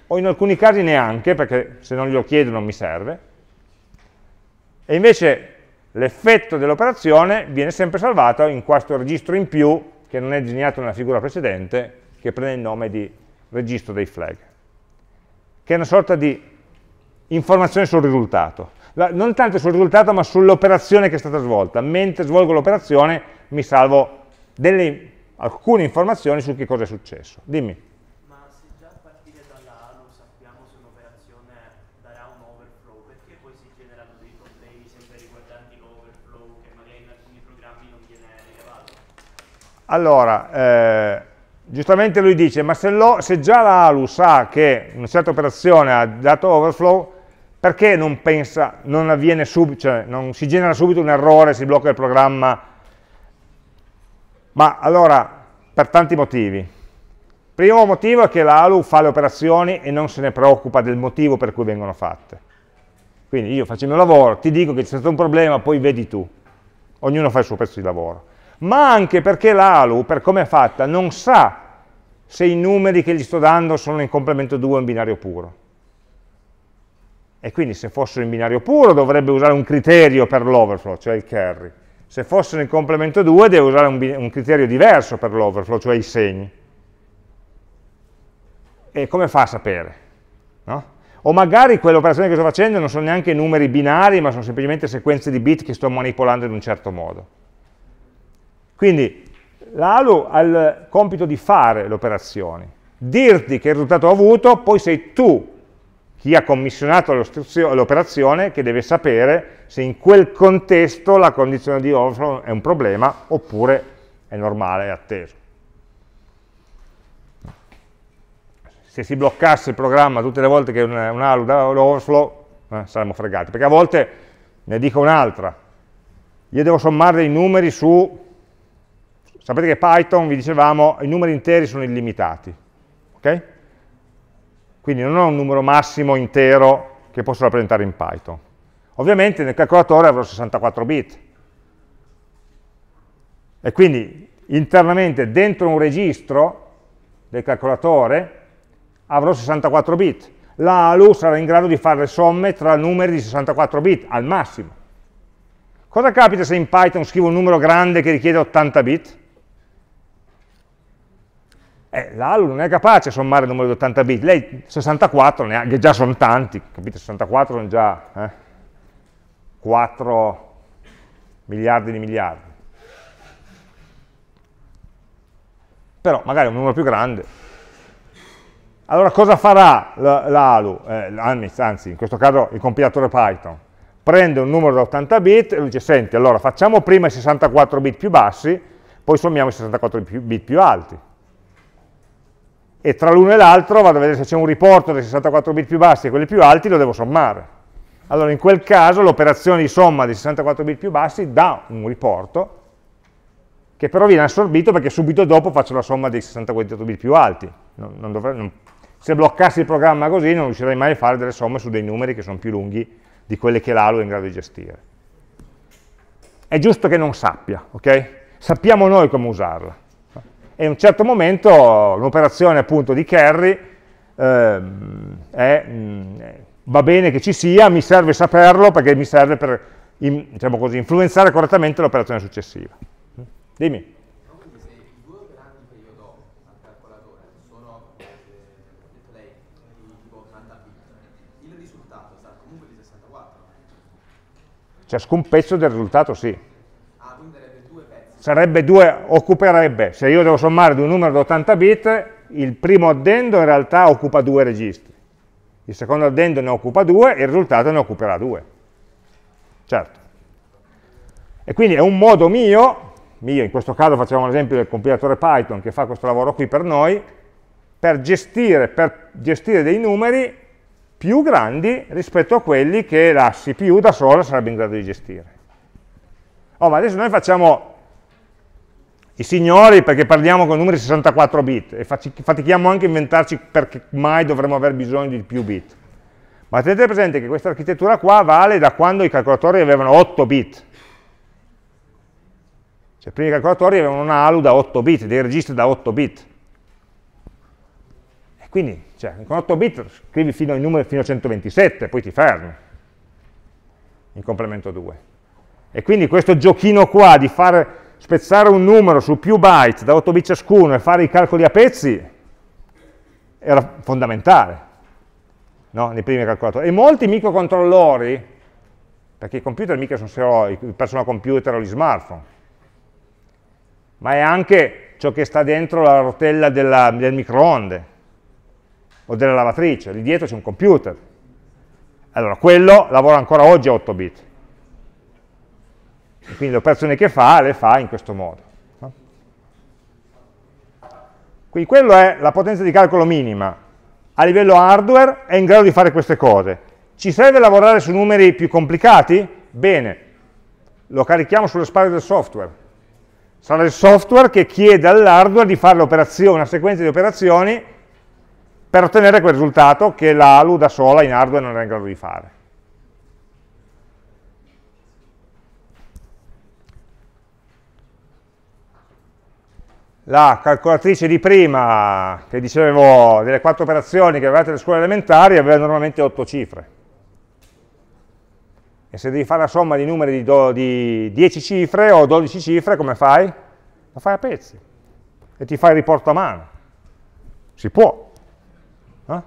o in alcuni casi neanche, perché se non glielo chiedo non mi serve, e invece l'effetto dell'operazione viene sempre salvato in questo registro in più che non è disegnato nella figura precedente, che prende il nome di registro dei flag che è una sorta di informazione sul risultato. La, non tanto sul risultato, ma sull'operazione che è stata svolta. Mentre svolgo l'operazione mi salvo delle, alcune informazioni su che cosa è successo. Dimmi. Ma se già a partire dalla non sappiamo se un'operazione darà un overflow, perché poi si generano dei problemi sempre riguardanti l'overflow che magari in alcuni programmi non viene rilevato? Allora, eh, giustamente lui dice, ma se, lo, se già la ALU sa che una certa operazione ha dato overflow, perché non pensa, non avviene subito, cioè non si genera subito un errore, si blocca il programma? Ma allora, per tanti motivi. Primo motivo è che l'ALU fa le operazioni e non se ne preoccupa del motivo per cui vengono fatte. Quindi io faccio il mio lavoro, ti dico che c'è stato un problema, poi vedi tu. Ognuno fa il suo pezzo di lavoro ma anche perché l'ALU, per come è fatta, non sa se i numeri che gli sto dando sono in complemento 2 o in binario puro. E quindi se fossero in binario puro dovrebbe usare un criterio per l'overflow, cioè il carry. Se fossero in complemento 2 deve usare un, un criterio diverso per l'overflow, cioè i segni. E come fa a sapere? No? O magari quell'operazione che sto facendo non sono neanche numeri binari, ma sono semplicemente sequenze di bit che sto manipolando in un certo modo. Quindi l'ALU ha il compito di fare le operazioni, dirti che risultato ha avuto, poi sei tu chi ha commissionato l'operazione che deve sapere se in quel contesto la condizione di overflow è un problema oppure è normale, è atteso. Se si bloccasse il programma tutte le volte che un, un ALU dà l'overflow, eh, saremmo fregati, perché a volte ne dico un'altra, io devo sommare dei numeri su Sapete che Python, vi dicevamo, i numeri interi sono illimitati, ok? Quindi non ho un numero massimo intero che posso rappresentare in Python. Ovviamente nel calcolatore avrò 64 bit. E quindi internamente dentro un registro del calcolatore avrò 64 bit. La ALU sarà in grado di fare le somme tra numeri di 64 bit al massimo. Cosa capita se in Python scrivo un numero grande che richiede 80 bit? Eh, L'ALU non è capace a sommare il numero di 80 bit, lei 64 ne ha, che già sono tanti, capite? 64 sono già eh, 4 miliardi di miliardi. Però magari è un numero più grande. Allora cosa farà l'ALU? Eh, anzi, in questo caso il compilatore Python. Prende un numero da 80 bit e lui dice, senti, allora facciamo prima i 64 bit più bassi, poi sommiamo i 64 bit più alti e tra l'uno e l'altro vado a vedere se c'è un riporto dei 64 bit più bassi e quelli più alti, lo devo sommare. Allora in quel caso l'operazione di somma dei 64 bit più bassi dà un riporto, che però viene assorbito perché subito dopo faccio la somma dei 64 bit più alti. Non, non dovrei, non, se bloccassi il programma così non riuscirei mai a fare delle somme su dei numeri che sono più lunghi di quelle che l'ALU è in grado di gestire. È giusto che non sappia, ok? Sappiamo noi come usarla e a un certo momento l'operazione appunto di carry eh, è, va bene che ci sia, mi serve saperlo perché mi serve per in, diciamo così, influenzare correttamente l'operazione successiva. Dimmi. Ciascun pezzo del risultato sì sarebbe 2, occuperebbe, se io devo sommare due numeri da 80 bit, il primo addendo in realtà occupa due registri, il secondo addendo ne occupa due e il risultato ne occuperà due. Certo. E quindi è un modo mio, mio in questo caso facciamo l'esempio del compilatore Python che fa questo lavoro qui per noi, per gestire, per gestire dei numeri più grandi rispetto a quelli che la CPU da sola sarebbe in grado di gestire. Oh, ma adesso noi facciamo i signori perché parliamo con numeri 64 bit e fatichiamo anche a inventarci perché mai dovremmo aver bisogno di più bit. Ma tenete presente che questa architettura qua vale da quando i calcolatori avevano 8 bit. Cioè, prima i calcolatori avevano una ALU da 8 bit, dei registri da 8 bit. E quindi, cioè, con 8 bit scrivi fino, ai numeri, fino a 127, poi ti fermi. In complemento 2. E quindi questo giochino qua di fare spezzare un numero su più byte da 8 bit ciascuno e fare i calcoli a pezzi era fondamentale no? nei primi calcolatori. E molti microcontrollori, perché i computer mica sono solo il personal computer o gli smartphone, ma è anche ciò che sta dentro la rotella della, del microonde o della lavatrice, lì dietro c'è un computer. Allora, quello lavora ancora oggi a 8 bit, e quindi le operazioni che fa, le fa in questo modo. Quindi quella è la potenza di calcolo minima. A livello hardware è in grado di fare queste cose. Ci serve lavorare su numeri più complicati? Bene, lo carichiamo sulle spalle del software. Sarà il software che chiede all'hardware di fare una sequenza di operazioni per ottenere quel risultato che l'ALU da sola in hardware non è in grado di fare. la calcolatrice di prima, che dicevo, delle quattro operazioni che avevate alle scuole elementari, aveva normalmente 8 cifre. E se devi fare la somma di numeri di, do, di 10 cifre o 12 cifre, come fai? La fai a pezzi. E ti fai il riporto a mano. Si può. Eh?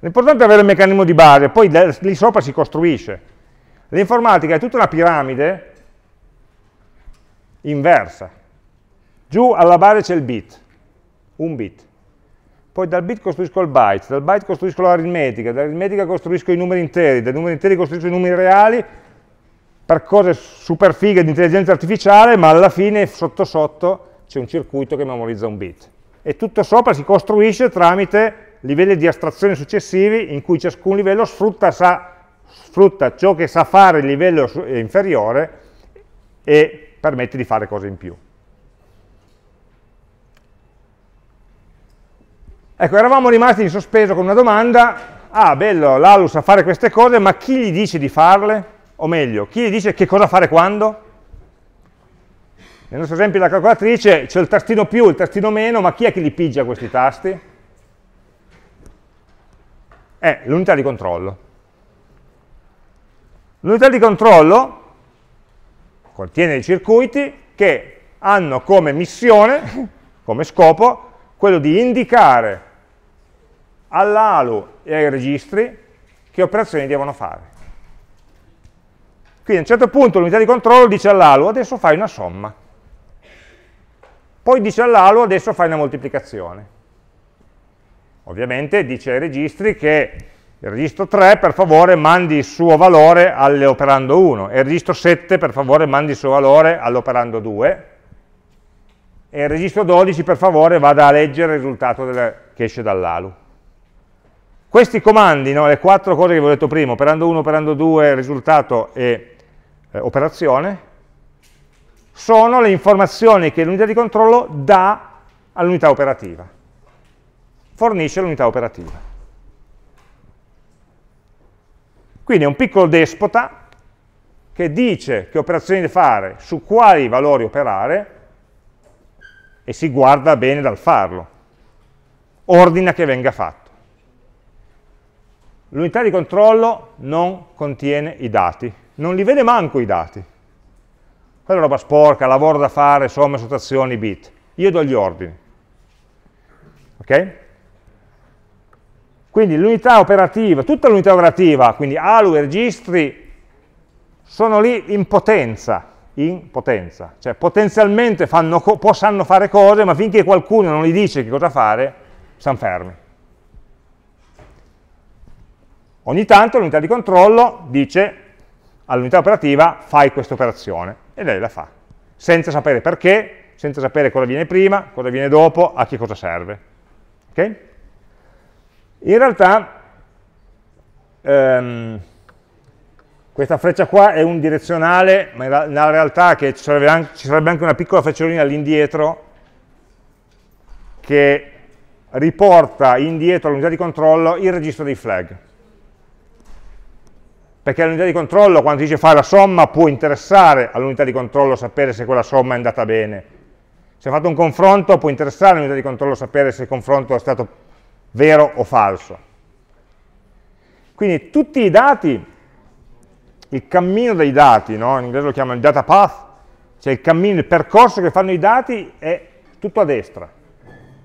L'importante è avere il meccanismo di base, poi lì sopra si costruisce. L'informatica è tutta una piramide inversa Giù alla base c'è il bit, un bit. Poi dal bit costruisco il byte, dal byte costruisco l'aritmetica, dall'aritmetica costruisco i numeri interi, dai numeri interi costruisco i numeri reali, per cose super fighe di intelligenza artificiale, ma alla fine sotto sotto c'è un circuito che memorizza un bit. E tutto sopra si costruisce tramite livelli di astrazione successivi in cui ciascun livello sfrutta, sa, sfrutta ciò che sa fare il livello eh, inferiore e permette di fare cose in più. Ecco, eravamo rimasti in sospeso con una domanda, ah bello, l'Alus sa fare queste cose, ma chi gli dice di farle? O meglio, chi gli dice che cosa fare quando? Nel nostro esempio della calcolatrice c'è il tastino più, il tastino meno, ma chi è che li pigia questi tasti? È eh, l'unità di controllo. L'unità di controllo contiene dei circuiti che hanno come missione, [LAUGHS] come scopo, quello di indicare all'ALU e ai registri che operazioni devono fare. Quindi a un certo punto l'unità di controllo dice all'ALU adesso fai una somma, poi dice all'ALU adesso fai una moltiplicazione. Ovviamente dice ai registri che il registro 3 per favore mandi il suo valore all'operando 1 e il registro 7 per favore mandi il suo valore all'operando 2 e il registro 12 per favore vada a leggere il risultato delle, che esce dall'ALU. Questi comandi, no, le quattro cose che vi ho detto prima, operando 1, operando 2, risultato e eh, operazione, sono le informazioni che l'unità di controllo dà all'unità operativa, fornisce all'unità operativa. Quindi è un piccolo despota che dice che operazioni fare, su quali valori operare e si guarda bene dal farlo. Ordina che venga fatto l'unità di controllo non contiene i dati, non li vede manco i dati. Quella roba sporca, lavoro da fare, somme, sottrazioni, bit. Io do gli ordini. Ok? Quindi l'unità operativa, tutta l'unità operativa, quindi ALU e registri, sono lì in potenza, in potenza. Cioè potenzialmente fanno, possono fare cose, ma finché qualcuno non gli dice che cosa fare, stanno fermi. Ogni tanto l'unità di controllo dice all'unità operativa fai questa operazione e lei la fa, senza sapere perché, senza sapere cosa viene prima, cosa viene dopo, a che cosa serve. Okay? In realtà ehm, questa freccia qua è un direzionale, ma nella realtà che ci sarebbe anche, ci sarebbe anche una piccola frecciolina all'indietro che riporta indietro all'unità di controllo il registro dei flag perché l'unità di controllo quando dice fai la somma può interessare all'unità di controllo sapere se quella somma è andata bene. Se ha fatto un confronto può interessare all'unità di controllo sapere se il confronto è stato vero o falso. Quindi tutti i dati, il cammino dei dati, no? in inglese lo chiamano il data path, cioè il cammino, il percorso che fanno i dati è tutto a destra,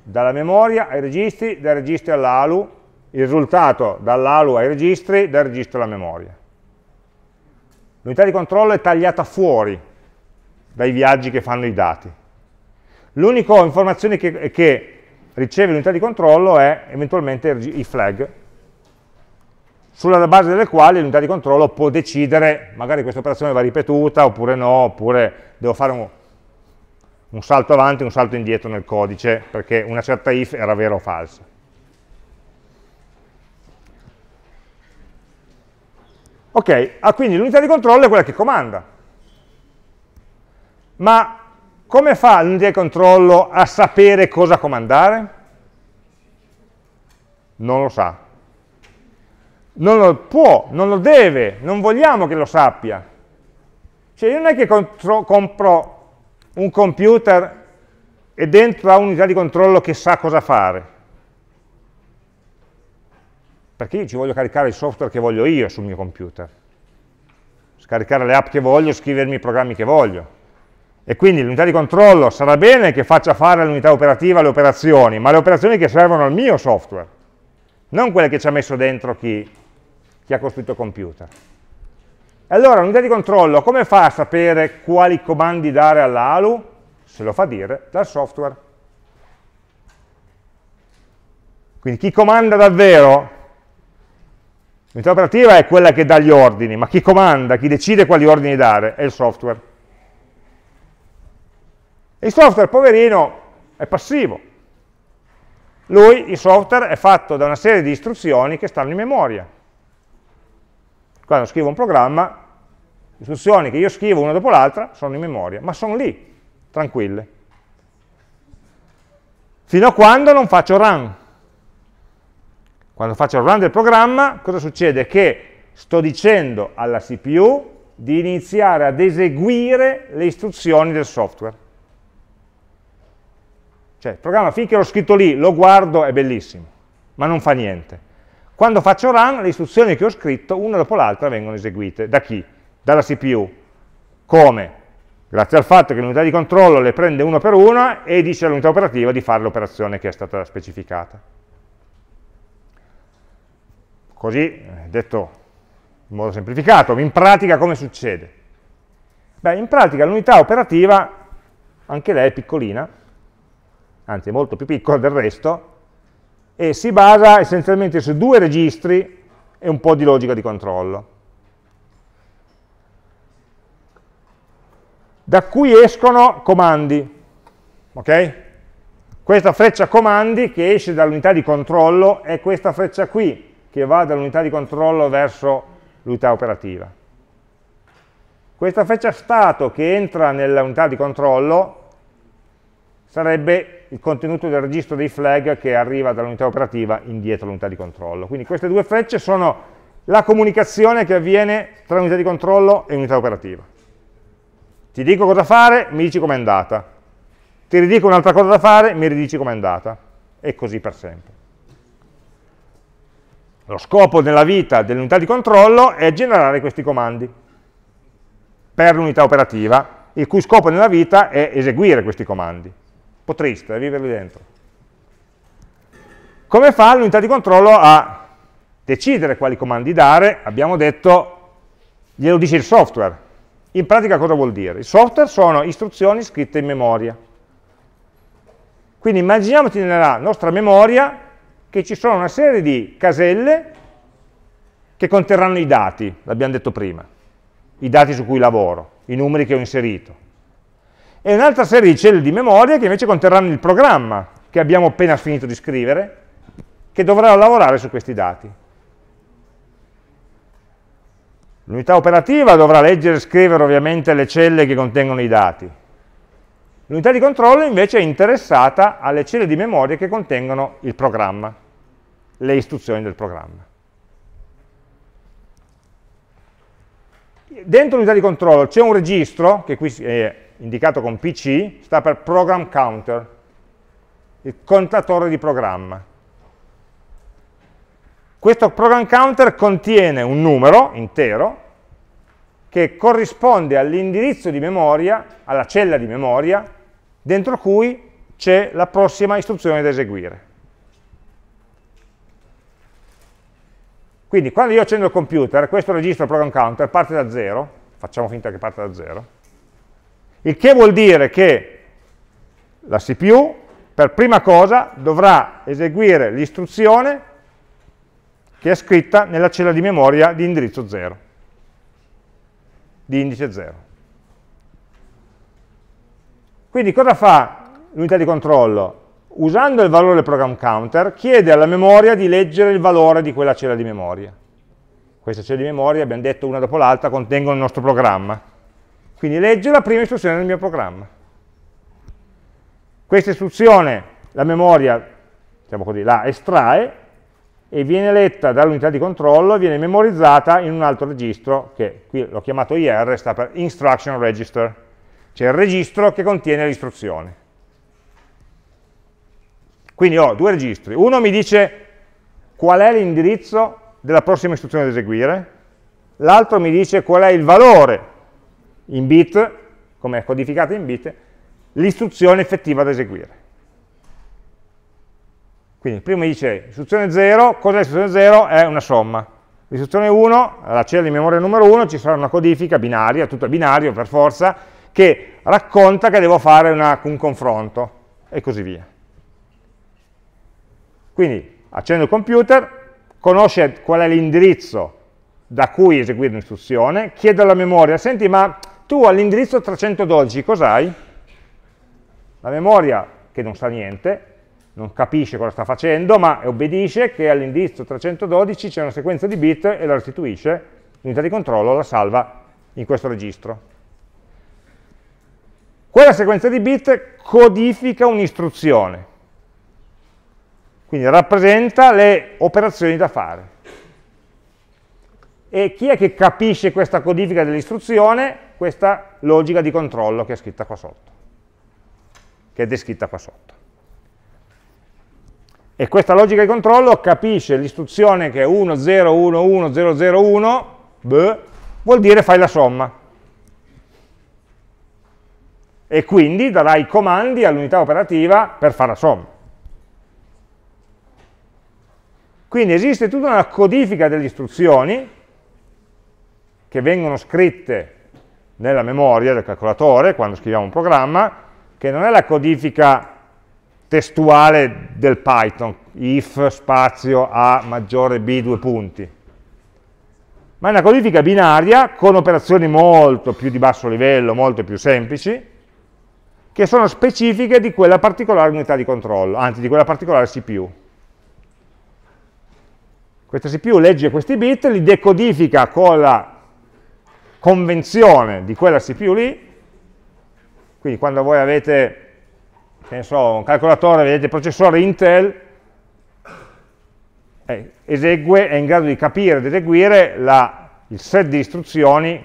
dalla memoria ai registri, dai registri all'ALU, il risultato dall'ALU ai registri, dal registro alla memoria. L'unità di controllo è tagliata fuori dai viaggi che fanno i dati. L'unica informazione che, che riceve l'unità di controllo è eventualmente i flag, sulla base delle quali l'unità di controllo può decidere, magari questa operazione va ripetuta oppure no, oppure devo fare un, un salto avanti, un salto indietro nel codice, perché una certa if era vera o falsa. Ok, ah, quindi l'unità di controllo è quella che comanda. Ma come fa l'unità di controllo a sapere cosa comandare? Non lo sa. Non lo può, non lo deve, non vogliamo che lo sappia. Cioè io non è che compro un computer e dentro ha un'unità di controllo che sa cosa fare perché io ci voglio caricare il software che voglio io sul mio computer, scaricare le app che voglio, scrivermi i programmi che voglio. E quindi l'unità di controllo sarà bene che faccia fare all'unità operativa le operazioni, ma le operazioni che servono al mio software, non quelle che ci ha messo dentro chi, chi ha costruito il computer. E Allora, l'unità di controllo come fa a sapere quali comandi dare all'ALU? Se lo fa dire dal software. Quindi chi comanda davvero L'unità operativa è quella che dà gli ordini, ma chi comanda, chi decide quali ordini dare è il software. il software, poverino, è passivo. Lui, il software, è fatto da una serie di istruzioni che stanno in memoria. Quando scrivo un programma, le istruzioni che io scrivo una dopo l'altra sono in memoria, ma sono lì, tranquille. Fino a quando non faccio run, quando faccio il run del programma, cosa succede? Che sto dicendo alla CPU di iniziare ad eseguire le istruzioni del software. Cioè, il programma finché l'ho scritto lì, lo guardo, è bellissimo, ma non fa niente. Quando faccio run, le istruzioni che ho scritto, una dopo l'altra, vengono eseguite. Da chi? Dalla CPU. Come? Grazie al fatto che l'unità di controllo le prende una per una e dice all'unità operativa di fare l'operazione che è stata specificata. Così, eh, detto in modo semplificato, in pratica come succede? Beh, in pratica l'unità operativa, anche lei è piccolina, anzi è molto più piccola del resto, e si basa essenzialmente su due registri e un po' di logica di controllo. Da cui escono comandi, ok? Questa freccia comandi che esce dall'unità di controllo è questa freccia qui, che va dall'unità di controllo verso l'unità operativa. Questa freccia stato che entra nell'unità di controllo sarebbe il contenuto del registro dei flag che arriva dall'unità operativa indietro all'unità di controllo. Quindi queste due frecce sono la comunicazione che avviene tra unità di controllo e unità operativa. Ti dico cosa fare, mi dici com'è andata. Ti ridico un'altra cosa da fare, mi ridici com'è andata. E così per sempre. Lo scopo della vita dell'unità di controllo è generare questi comandi per l'unità operativa, il cui scopo nella vita è eseguire questi comandi. Un po' triste, eh, viverli dentro. Come fa l'unità di controllo a decidere quali comandi dare? Abbiamo detto, glielo dice il software. In pratica cosa vuol dire? Il software sono istruzioni scritte in memoria. Quindi immaginiamoci nella nostra memoria che ci sono una serie di caselle che conterranno i dati, l'abbiamo detto prima, i dati su cui lavoro, i numeri che ho inserito, e un'altra serie di celle di memoria che invece conterranno il programma che abbiamo appena finito di scrivere, che dovrà lavorare su questi dati. L'unità operativa dovrà leggere e scrivere ovviamente le celle che contengono i dati. L'unità di controllo invece è interessata alle celle di memoria che contengono il programma le istruzioni del programma. Dentro l'unità di controllo c'è un registro, che qui è indicato con PC, sta per Program Counter, il contatore di programma. Questo Program Counter contiene un numero intero che corrisponde all'indirizzo di memoria, alla cella di memoria, dentro cui c'è la prossima istruzione da eseguire. Quindi quando io accendo il computer, questo registro program counter parte da 0, facciamo finta che parte da 0, il che vuol dire che la CPU per prima cosa dovrà eseguire l'istruzione che è scritta nella cella di memoria di indirizzo 0, di indice 0. Quindi cosa fa l'unità di controllo? usando il valore del program counter, chiede alla memoria di leggere il valore di quella cella di memoria. Questa cella di memoria, abbiamo detto una dopo l'altra, contengono il nostro programma. Quindi legge la prima istruzione del mio programma. Questa istruzione, la memoria, diciamo così, la estrae e viene letta dall'unità di controllo, e viene memorizzata in un altro registro, che qui l'ho chiamato IR, sta per Instruction Register, cioè il registro che contiene l'istruzione. Quindi ho oh, due registri, uno mi dice qual è l'indirizzo della prossima istruzione da eseguire, l'altro mi dice qual è il valore in bit, come è codificato in bit, l'istruzione effettiva da eseguire. Quindi il primo mi dice istruzione 0, cos'è l'istruzione 0? È una somma. L'istruzione 1, la cella di memoria numero 1, ci sarà una codifica binaria, tutto è binario per forza, che racconta che devo fare una, un confronto e così via. Quindi accendo il computer, conosce qual è l'indirizzo da cui eseguire un'istruzione, chiede alla memoria, senti ma tu all'indirizzo 312 cos'hai? La memoria che non sa niente, non capisce cosa sta facendo, ma obbedisce che all'indirizzo 312 c'è una sequenza di bit e la restituisce, l'unità di controllo la salva in questo registro. Quella sequenza di bit codifica un'istruzione, quindi rappresenta le operazioni da fare. E chi è che capisce questa codifica dell'istruzione? Questa logica di controllo che è scritta qua sotto, che è descritta qua sotto. E questa logica di controllo capisce l'istruzione che è 1, 0, 1, 1, 0, 0, 1, beh, vuol dire fai la somma. E quindi darai i comandi all'unità operativa per fare la somma. Quindi esiste tutta una codifica delle istruzioni che vengono scritte nella memoria del calcolatore quando scriviamo un programma, che non è la codifica testuale del Python, if spazio a maggiore b due punti, ma è una codifica binaria con operazioni molto più di basso livello, molto più semplici, che sono specifiche di quella particolare unità di controllo, anzi di quella particolare CPU. Questa CPU legge questi bit, li decodifica con la convenzione di quella CPU lì, quindi quando voi avete so, un calcolatore, vedete processore Intel, eh, esegue, è in grado di capire ed eseguire la, il set di istruzioni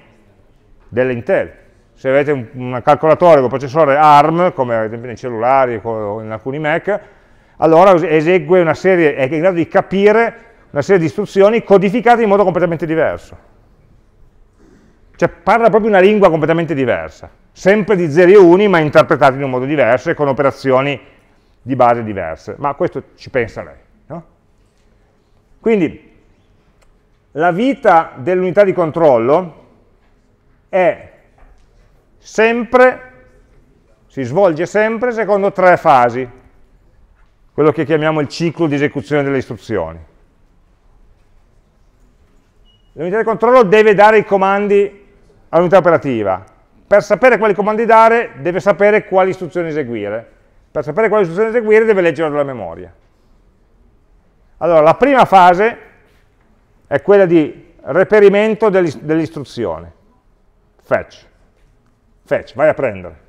dell'Intel. Se avete un, un, calcolatore con processore ARM, come ad esempio nei cellulari o in alcuni Mac, allora esegue una serie, è in grado di capire una serie di istruzioni codificate in modo completamente diverso. Cioè parla proprio una lingua completamente diversa, sempre di 0 e 1 ma interpretati in un modo diverso e con operazioni di base diverse, ma questo ci pensa lei. No? Quindi la vita dell'unità di controllo è sempre, si svolge sempre secondo tre fasi, quello che chiamiamo il ciclo di esecuzione delle istruzioni. L'unità di controllo deve dare i comandi all'unità operativa. Per sapere quali comandi dare, deve sapere quali istruzioni eseguire. Per sapere quali istruzioni eseguire, deve leggere dalla memoria. Allora, la prima fase è quella di reperimento dell'istruzione. Fetch. Fetch, vai a prendere.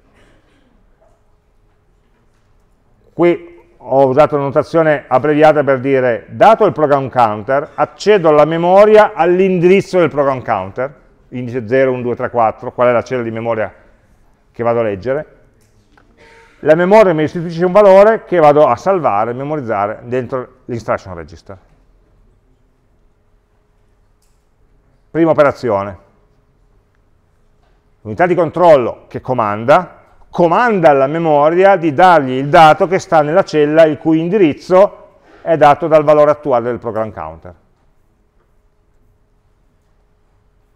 Qui ho usato la notazione abbreviata per dire dato il program counter, accedo alla memoria all'indirizzo del program counter, indice 0, 1, 2, 3, 4, qual è la cella di memoria che vado a leggere, la memoria mi restituisce un valore che vado a salvare, memorizzare dentro l'instruction register. Prima operazione. L'unità di controllo che comanda comanda alla memoria di dargli il dato che sta nella cella il cui indirizzo è dato dal valore attuale del program counter.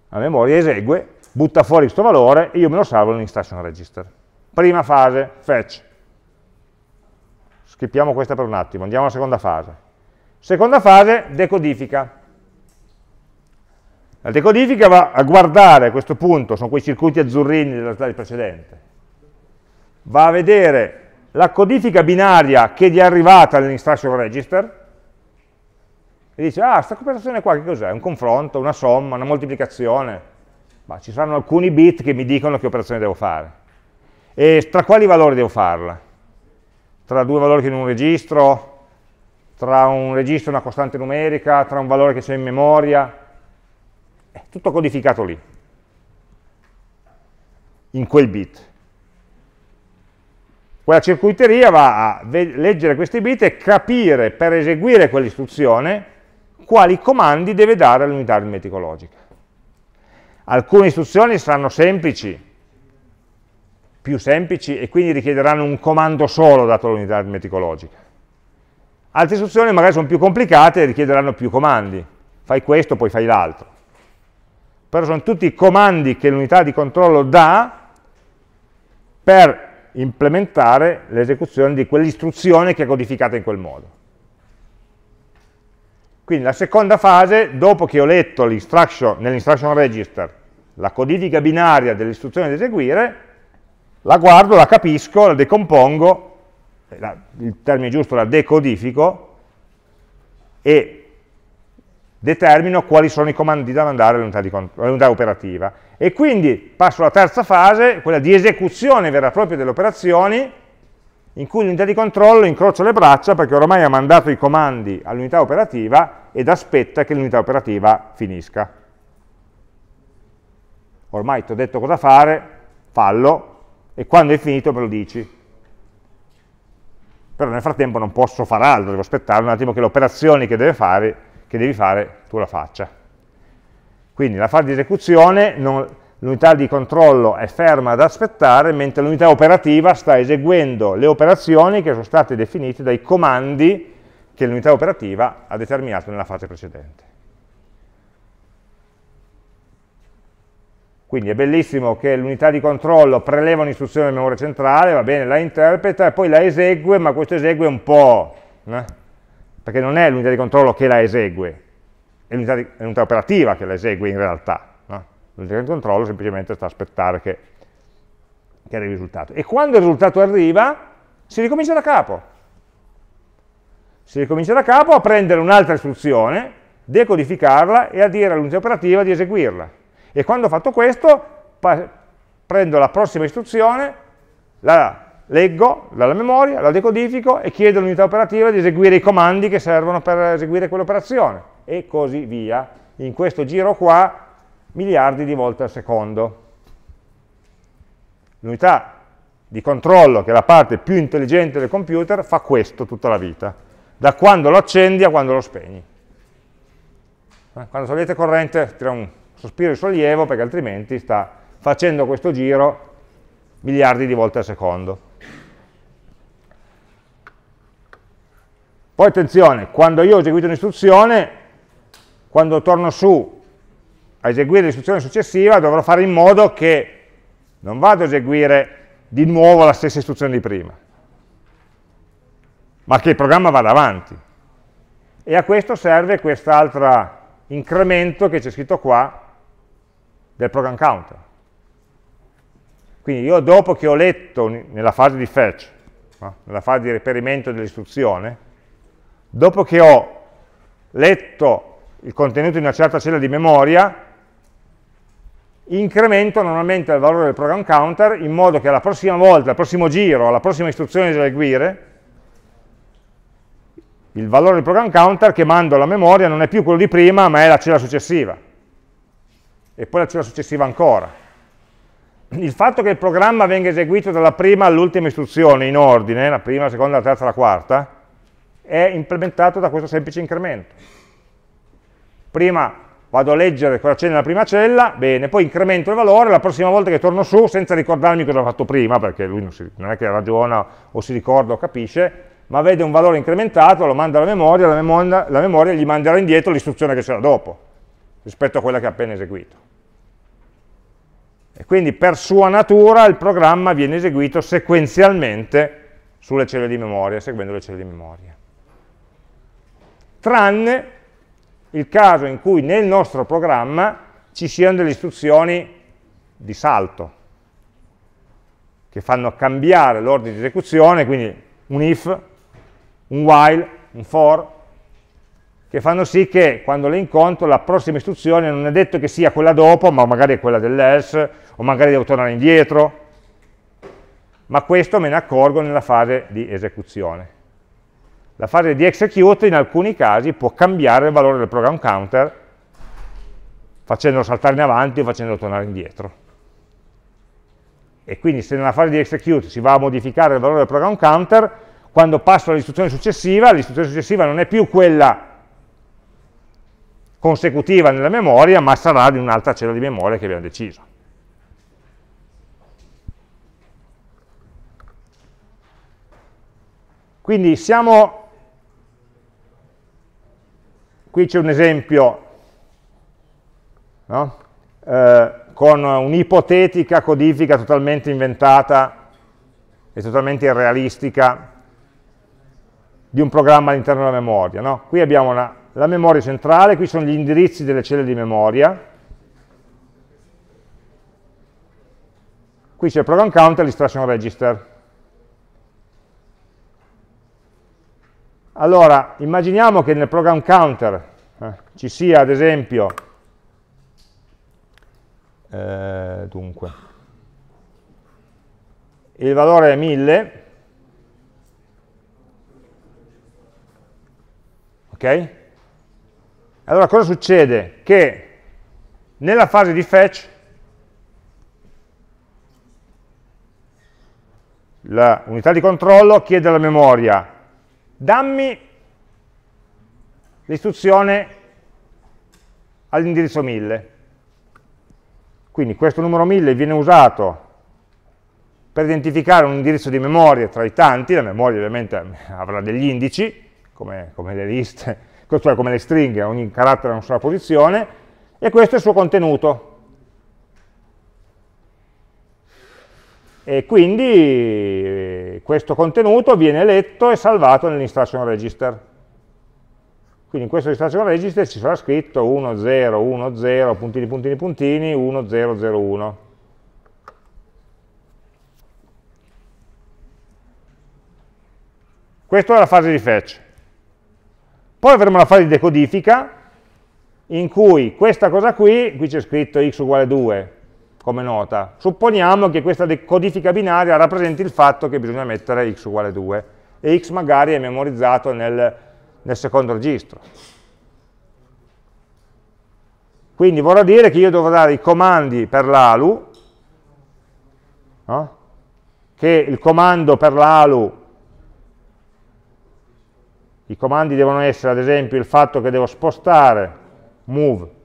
La memoria esegue, butta fuori questo valore e io me lo salvo nell'instruction register. Prima fase, fetch. Schippiamo questa per un attimo, andiamo alla seconda fase. Seconda fase, decodifica. La decodifica va a guardare a questo punto, sono quei circuiti azzurrini della slide precedente, va a vedere la codifica binaria che gli è arrivata nell'instruction register e dice, ah, questa operazione qua che cos'è? Un confronto, una somma, una moltiplicazione? Ma ci saranno alcuni bit che mi dicono che operazione devo fare. E tra quali valori devo farla? Tra due valori che in un registro, tra un registro e una costante numerica, tra un valore che c'è in memoria, è eh, tutto codificato lì, in quel bit. Quella circuiteria va a leggere questi bit e capire per eseguire quell'istruzione quali comandi deve dare all'unità aritmetico logica. Alcune istruzioni saranno semplici, più semplici e quindi richiederanno un comando solo dato all'unità aritmetico logica. Altre istruzioni magari sono più complicate e richiederanno più comandi. Fai questo, poi fai l'altro. Però sono tutti i comandi che l'unità di controllo dà per implementare l'esecuzione di quell'istruzione che è codificata in quel modo. Quindi la seconda fase, dopo che ho letto nell'instruction register la codifica binaria dell'istruzione da eseguire, la guardo, la capisco, la decompongo, la, il termine giusto la decodifico, e determino quali sono i comandi da mandare all'unità operativa. E quindi passo alla terza fase, quella di esecuzione vera e propria delle operazioni, in cui l'unità di controllo incrocia le braccia perché ormai ha mandato i comandi all'unità operativa ed aspetta che l'unità operativa finisca. Ormai ti ho detto cosa fare, fallo, e quando è finito me lo dici. Però nel frattempo non posso fare altro, devo aspettare un attimo che le operazioni che deve fare che devi fare tu la faccia. Quindi la fase di esecuzione, l'unità di controllo è ferma ad aspettare, mentre l'unità operativa sta eseguendo le operazioni che sono state definite dai comandi che l'unità operativa ha determinato nella fase precedente. Quindi è bellissimo che l'unità di controllo preleva un'istruzione di memoria centrale, va bene, la interpreta e poi la esegue, ma questo esegue un po'... Eh? perché non è l'unità di controllo che la esegue, è l'unità operativa che la esegue in realtà. No? L'unità di controllo semplicemente sta a aspettare che, che arrivi il risultato. E quando il risultato arriva, si ricomincia da capo. Si ricomincia da capo a prendere un'altra istruzione, decodificarla e a dire all'unità operativa di eseguirla. E quando ho fatto questo, prendo la prossima istruzione, la leggo dalla memoria, la decodifico e chiedo all'unità operativa di eseguire i comandi che servono per eseguire quell'operazione e così via, in questo giro qua miliardi di volte al secondo. L'unità di controllo, che è la parte più intelligente del computer, fa questo tutta la vita, da quando lo accendi a quando lo spegni. Eh, quando togliete corrente tira un sospiro di sollievo perché altrimenti sta facendo questo giro miliardi di volte al secondo. Poi attenzione, quando io ho eseguito un'istruzione, quando torno su a eseguire l'istruzione successiva, dovrò fare in modo che non vado a eseguire di nuovo la stessa istruzione di prima, ma che il programma vada avanti. E a questo serve quest'altro incremento che c'è scritto qua del program counter. Quindi io dopo che ho letto nella fase di fetch, nella fase di reperimento dell'istruzione, dopo che ho letto il contenuto di una certa cella di memoria, incremento normalmente il valore del program counter in modo che alla prossima volta, al prossimo giro, alla prossima istruzione da eseguire, il valore del program counter che mando alla memoria non è più quello di prima, ma è la cella successiva. E poi la cella successiva ancora. Il fatto che il programma venga eseguito dalla prima all'ultima istruzione in ordine, la prima, la seconda, la terza, la quarta, è implementato da questo semplice incremento. Prima vado a leggere cosa c'è nella prima cella, bene, poi incremento il valore, la prossima volta che torno su, senza ricordarmi cosa ho fatto prima, perché lui non, si, non è che ragiona o si ricorda o capisce, ma vede un valore incrementato, lo manda alla memoria, la memoria, la memoria gli manderà indietro l'istruzione che c'era dopo, rispetto a quella che ha appena eseguito. E quindi per sua natura il programma viene eseguito sequenzialmente sulle celle di memoria, seguendo le celle di memoria tranne il caso in cui nel nostro programma ci siano delle istruzioni di salto, che fanno cambiare l'ordine di esecuzione, quindi un if, un while, un for, che fanno sì che quando le incontro la prossima istruzione non è detto che sia quella dopo, ma magari è quella dell'else, o magari devo tornare indietro, ma questo me ne accorgo nella fase di esecuzione. La fase di execute in alcuni casi può cambiare il valore del program counter facendolo saltare in avanti o facendolo tornare indietro. E quindi se nella fase di execute si va a modificare il valore del program counter, quando passo all'istruzione successiva, l'istruzione successiva non è più quella consecutiva nella memoria, ma sarà di un'altra cella di memoria che abbiamo deciso. Quindi siamo Qui c'è un esempio no? eh, con un'ipotetica codifica totalmente inventata e totalmente irrealistica di un programma all'interno della memoria. No? Qui abbiamo una, la memoria centrale, qui sono gli indirizzi delle celle di memoria, qui c'è il program counter e l'instruction register. Allora, immaginiamo che nel program counter eh, ci sia ad esempio, eh, dunque, il valore 1000, ok? Allora cosa succede? Che nella fase di fetch l'unità di controllo chiede alla memoria dammi l'istruzione all'indirizzo 1000. Quindi questo numero 1000 viene usato per identificare un indirizzo di memoria tra i tanti, la memoria ovviamente avrà degli indici, come, come le liste, [LAUGHS] cioè come le stringhe, ogni carattere ha una sua posizione, e questo è il suo contenuto. E quindi questo contenuto viene letto e salvato nell'instruction register. Quindi in questo instruction register ci sarà scritto 1, 1, 0, 0, puntini, puntini, puntini, 1, 0, 0, 1. Questa è la fase di fetch. Poi avremo la fase di decodifica, in cui questa cosa qui, qui c'è scritto x uguale 2, come nota. Supponiamo che questa codifica binaria rappresenti il fatto che bisogna mettere x uguale 2 e x magari è memorizzato nel, nel secondo registro. Quindi vorrà dire che io dovrò dare i comandi per l'ALU, no? che il comando per l'ALU, i comandi devono essere ad esempio il fatto che devo spostare move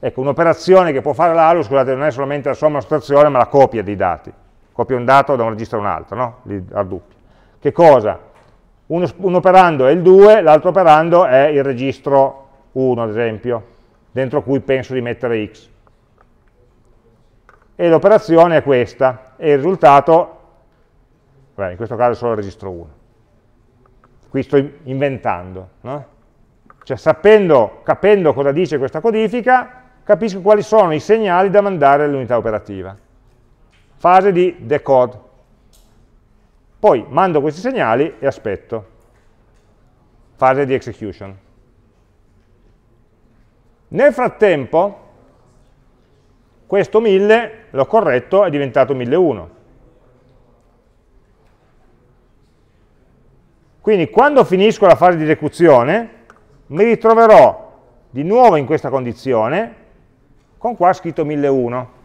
Ecco, un'operazione che può fare l'ALU, scusate, non è solamente la somma e la sottrazione, ma la copia dei dati. Copia un dato da un registro a un altro, no? Li raddoppia. Che cosa? Uno, un operando è il 2, l'altro operando è il registro 1, ad esempio, dentro cui penso di mettere x. E l'operazione è questa, e il risultato, beh, in questo caso è solo il registro 1. Qui sto inventando, no? Cioè sapendo, capendo cosa dice questa codifica, capisco quali sono i segnali da mandare all'unità operativa. Fase di decode. Poi mando questi segnali e aspetto. Fase di execution. Nel frattempo, questo 1000 l'ho corretto, è diventato 1001. Quindi quando finisco la fase di esecuzione, mi ritroverò di nuovo in questa condizione, con qua scritto 1001.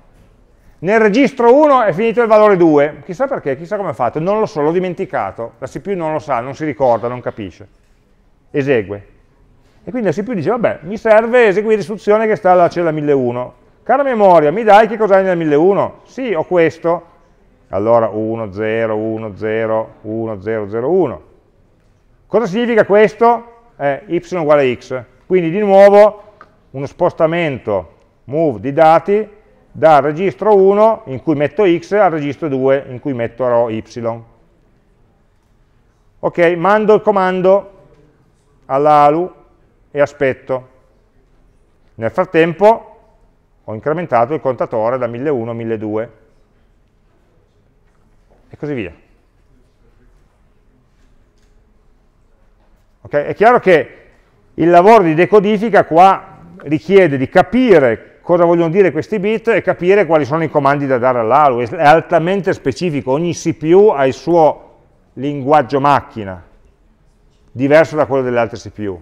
Nel registro 1 è finito il valore 2, chissà perché, chissà come è fatto, non lo so, l'ho dimenticato, la CPU non lo sa, non si ricorda, non capisce, esegue. E quindi la CPU dice, vabbè, mi serve eseguire l'istruzione che sta alla cella 1001. Cara memoria, mi dai che cos'hai nel nella 1001? Sì, ho questo. Allora 1, 0, 1, 0, 1, 0, 0, 1. Cosa significa questo? Eh, y uguale a x. Quindi di nuovo uno spostamento move di dati dal registro 1 in cui metto x al registro 2 in cui metto y. Ok, mando il comando all'ALU e aspetto. Nel frattempo ho incrementato il contatore da 1001 a 1002 e così via. Okay? È chiaro che il lavoro di decodifica qua richiede di capire cosa vogliono dire questi bit e capire quali sono i comandi da dare all'Always. È altamente specifico, ogni CPU ha il suo linguaggio macchina, diverso da quello delle altre CPU.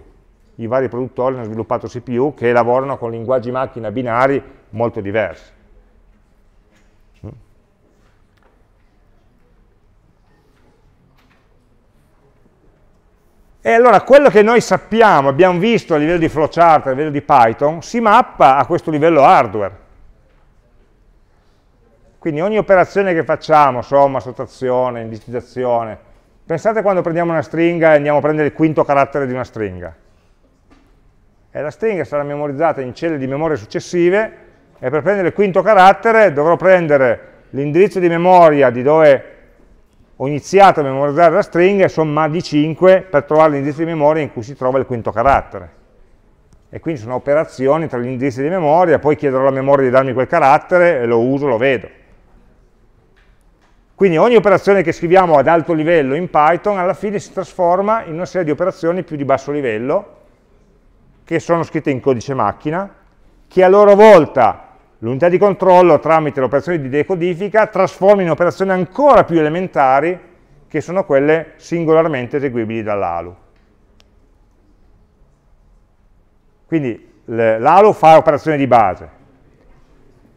I vari produttori hanno sviluppato CPU che lavorano con linguaggi macchina binari molto diversi. E allora quello che noi sappiamo, abbiamo visto a livello di flowchart, a livello di Python, si mappa a questo livello hardware. Quindi ogni operazione che facciamo, somma, sottrazione, indicizzazione, pensate quando prendiamo una stringa e andiamo a prendere il quinto carattere di una stringa. E la stringa sarà memorizzata in celle di memoria successive e per prendere il quinto carattere dovrò prendere l'indirizzo di memoria di dove ho iniziato a memorizzare la stringa e somma di 5 per trovare l'indirizzo di memoria in cui si trova il quinto carattere. E quindi sono operazioni tra gli indirizzi di memoria, poi chiederò alla memoria di darmi quel carattere e lo uso, lo vedo. Quindi ogni operazione che scriviamo ad alto livello in Python alla fine si trasforma in una serie di operazioni più di basso livello che sono scritte in codice macchina, che a loro volta l'unità di controllo tramite l'operazione di decodifica trasforma in operazioni ancora più elementari che sono quelle singolarmente eseguibili dall'ALU. Quindi l'ALU fa operazioni di base,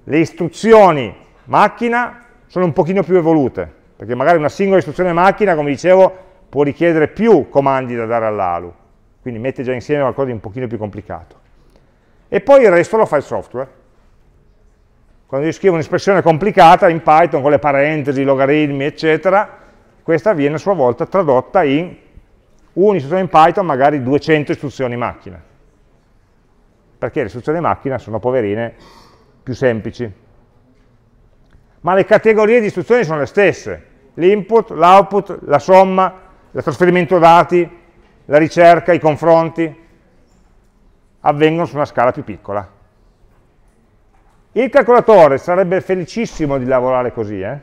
le istruzioni macchina sono un pochino più evolute, perché magari una singola istruzione macchina, come dicevo, può richiedere più comandi da dare all'ALU, quindi mette già insieme qualcosa di un pochino più complicato. E poi il resto lo fa il software, quando io scrivo un'espressione complicata in Python con le parentesi, logaritmi, eccetera, questa viene a sua volta tradotta in un'istruzione in Python, magari 200 istruzioni macchina. Perché le istruzioni macchina sono poverine, più semplici. Ma le categorie di istruzioni sono le stesse. L'input, l'output, la somma, il trasferimento dati, la ricerca, i confronti, avvengono su una scala più piccola. Il calcolatore sarebbe felicissimo di lavorare così, eh?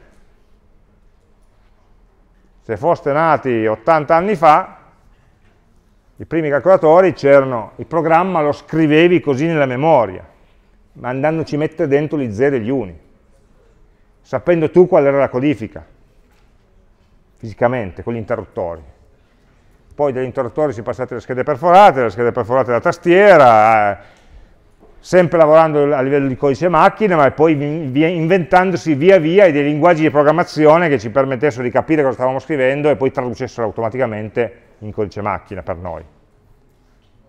Se foste nati 80 anni fa, i primi calcolatori c'erano, il programma lo scrivevi così nella memoria, ma andandoci a mettere dentro gli 0 e gli 1, sapendo tu qual era la codifica, fisicamente, con gli interruttori. Poi dagli interruttori si passate alle schede perforate, dalle schede perforate la tastiera, eh, sempre lavorando a livello di codice macchina, ma poi inventandosi via via dei linguaggi di programmazione che ci permettessero di capire cosa stavamo scrivendo e poi traducessero automaticamente in codice macchina per noi,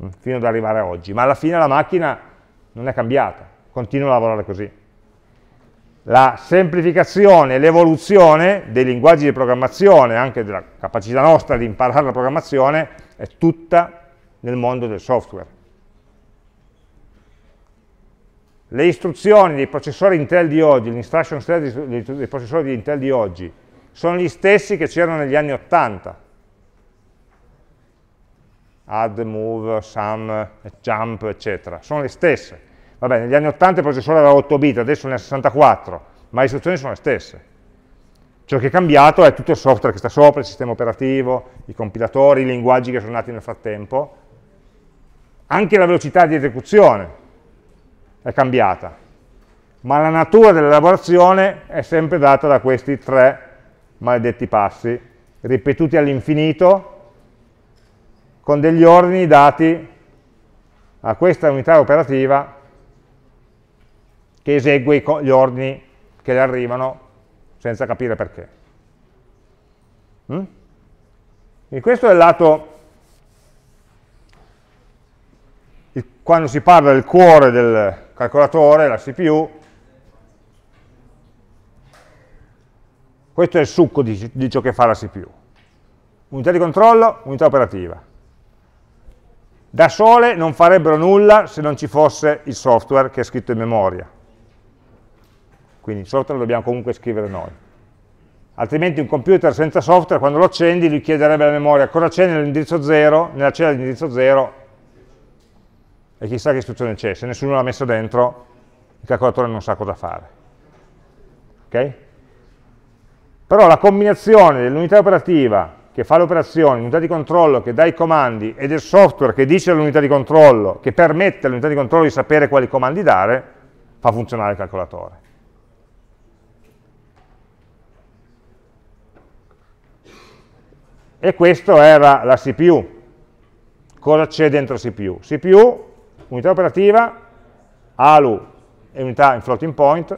mm, fino ad arrivare a oggi. Ma alla fine la macchina non è cambiata, continua a lavorare così. La semplificazione e l'evoluzione dei linguaggi di programmazione, anche della capacità nostra di imparare la programmazione, è tutta nel mondo del software le istruzioni dei processori Intel di oggi, l'instruction set dei processori di Intel di oggi, sono gli stessi che c'erano negli anni 80. Add, move, sum, jump, eccetera. Sono le stesse. Vabbè, negli anni 80 il processore aveva 8 bit, adesso ne ha 64, ma le istruzioni sono le stesse. Ciò che è cambiato è tutto il software che sta sopra, il sistema operativo, i compilatori, i linguaggi che sono nati nel frattempo, anche la velocità di esecuzione, è cambiata, ma la natura dell'elaborazione è sempre data da questi tre maledetti passi, ripetuti all'infinito, con degli ordini dati a questa unità operativa che esegue gli ordini che le arrivano senza capire perché. Mm? E questo è il lato, quando si parla del cuore del, calcolatore, la CPU. Questo è il succo di, di ciò che fa la CPU. Unità di controllo, unità operativa. Da sole non farebbero nulla se non ci fosse il software che è scritto in memoria. Quindi il software lo dobbiamo comunque scrivere noi. Altrimenti un computer senza software, quando lo accendi, lui chiederebbe alla memoria cosa c'è nell'indirizzo 0, nella cella di indirizzo 0 e chissà che istruzione c'è, se nessuno l'ha messo dentro il calcolatore non sa cosa fare. Okay? Però la combinazione dell'unità operativa che fa le operazioni, l'unità di controllo che dà i comandi e del software che dice all'unità di controllo, che permette all'unità di controllo di sapere quali comandi dare, fa funzionare il calcolatore. E questo era la CPU. Cosa c'è dentro CPU? CPU unità operativa, ALU e unità in floating point,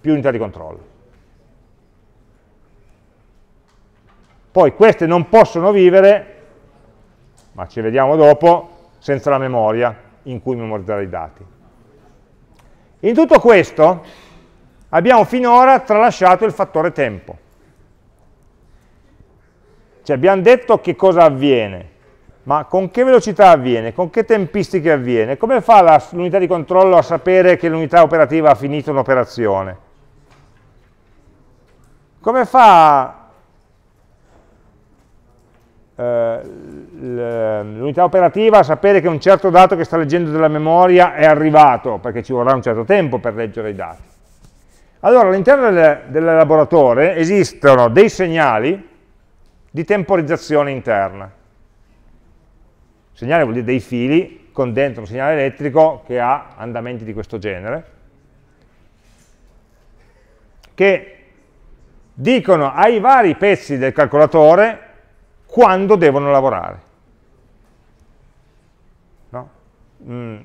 più unità di controllo. Poi queste non possono vivere, ma ci vediamo dopo, senza la memoria in cui memorizzare i dati. In tutto questo abbiamo finora tralasciato il fattore tempo. Cioè abbiamo detto che cosa avviene ma con che velocità avviene, con che tempistiche avviene, come fa l'unità di controllo a sapere che l'unità operativa ha finito un'operazione? Come fa eh, l'unità operativa a sapere che un certo dato che sta leggendo della memoria è arrivato, perché ci vorrà un certo tempo per leggere i dati? Allora, all'interno dell'elaboratore esistono dei segnali di temporizzazione interna segnale vuol dire dei fili con dentro un segnale elettrico che ha andamenti di questo genere, che dicono ai vari pezzi del calcolatore quando devono lavorare. No? Mm.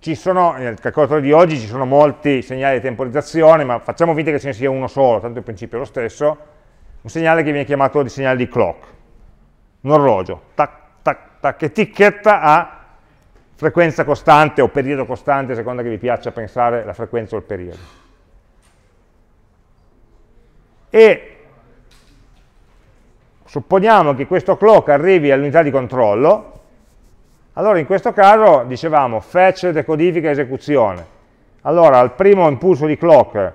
Sono, nel calcolatore di oggi ci sono molti segnali di temporizzazione, ma facciamo finta che ce ne sia uno solo, tanto il principio è lo stesso, un segnale che viene chiamato di segnale di clock, un orologio, tac, Ecco, che etichetta ha frequenza costante o periodo costante, a seconda che vi piaccia pensare la frequenza o il periodo. E supponiamo che questo clock arrivi all'unità di controllo, allora in questo caso dicevamo fetch, decodifica, esecuzione. Allora al primo impulso di clock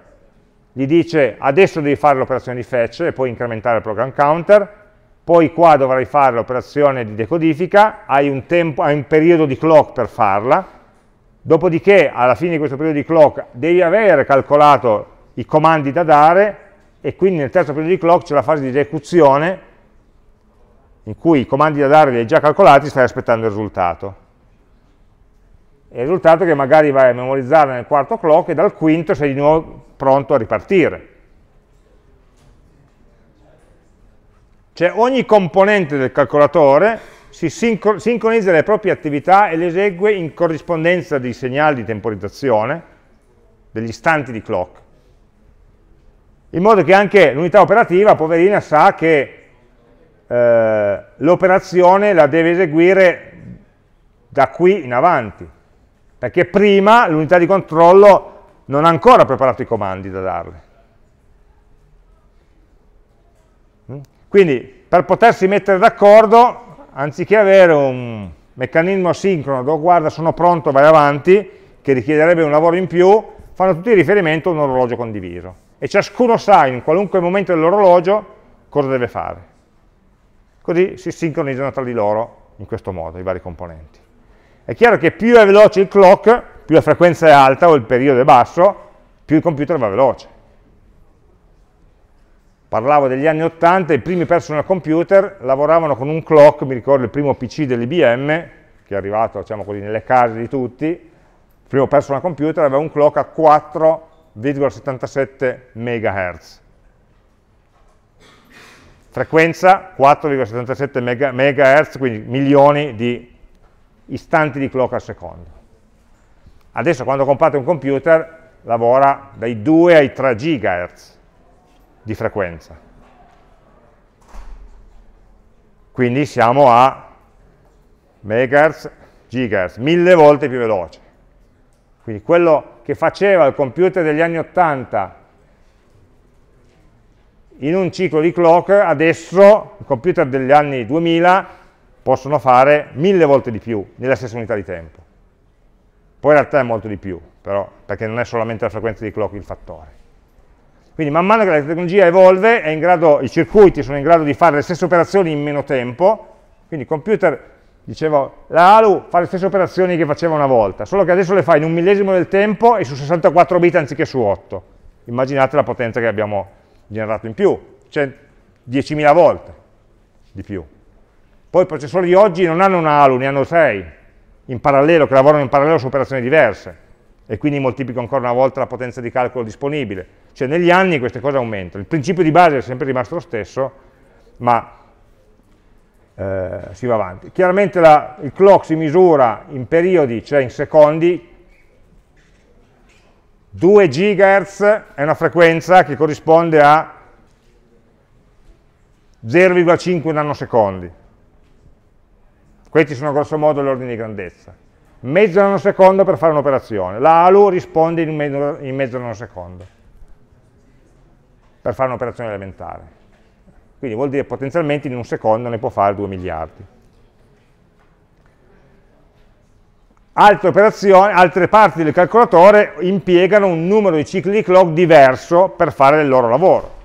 gli dice adesso devi fare l'operazione di fetch e poi incrementare il program counter, poi qua dovrai fare l'operazione di decodifica, hai un, tempo, hai un periodo di clock per farla, dopodiché alla fine di questo periodo di clock devi avere calcolato i comandi da dare e quindi nel terzo periodo di clock c'è la fase di esecuzione in cui i comandi da dare li hai già calcolati, e stai aspettando il risultato. E il risultato è che magari vai a memorizzare nel quarto clock e dal quinto sei di nuovo pronto a ripartire. Cioè ogni componente del calcolatore si sincronizza le proprie attività e le esegue in corrispondenza dei segnali di temporizzazione, degli istanti di clock, in modo che anche l'unità operativa, poverina, sa che eh, l'operazione la deve eseguire da qui in avanti, perché prima l'unità di controllo non ha ancora preparato i comandi da darle. Quindi per potersi mettere d'accordo, anziché avere un meccanismo asincrono, dove oh, guarda sono pronto, vai avanti, che richiederebbe un lavoro in più, fanno tutti riferimento a un orologio condiviso. E ciascuno sa in qualunque momento dell'orologio cosa deve fare. Così si sincronizzano tra di loro in questo modo i vari componenti. È chiaro che più è veloce il clock, più la frequenza è alta o il periodo è basso, più il computer va veloce parlavo degli anni 80, i primi personal computer lavoravano con un clock, mi ricordo il primo PC dell'IBM, che è arrivato diciamo così, nelle case di tutti, il primo personal computer aveva un clock a 4,77 MHz. Frequenza 4,77 MHz, quindi milioni di istanti di clock al secondo. Adesso quando comprate un computer lavora dai 2 ai 3 GHz, di frequenza. Quindi siamo a megahertz, gigahertz, mille volte più veloce. Quindi quello che faceva il computer degli anni 80 in un ciclo di clock, adesso i computer degli anni 2000 possono fare mille volte di più nella stessa unità di tempo. Poi in realtà è molto di più, però, perché non è solamente la frequenza di clock il fattore. Quindi man mano che la tecnologia evolve, grado, i circuiti sono in grado di fare le stesse operazioni in meno tempo, quindi il computer, dicevo, la ALU fa le stesse operazioni che faceva una volta, solo che adesso le fa in un millesimo del tempo e su 64 bit anziché su 8. Immaginate la potenza che abbiamo generato in più, cioè 10.000 volte di più. Poi i processori di oggi non hanno una ALU, ne hanno 6 in parallelo, che lavorano in parallelo su operazioni diverse e quindi moltiplico ancora una volta la potenza di calcolo disponibile cioè negli anni queste cose aumentano, il principio di base è sempre rimasto lo stesso, ma eh, si va avanti. Chiaramente la, il clock si misura in periodi, cioè in secondi, 2 GHz è una frequenza che corrisponde a 0,5 nanosecondi. Questi sono grossomodo gli ordini di grandezza. Mezzo nanosecondo per fare un'operazione. La ALU risponde in mezzo, in mezzo nanosecondo per fare un'operazione elementare. Quindi vuol dire potenzialmente in un secondo ne può fare 2 miliardi. Altre, altre parti del calcolatore impiegano un numero di cicli di clock diverso per fare il loro lavoro.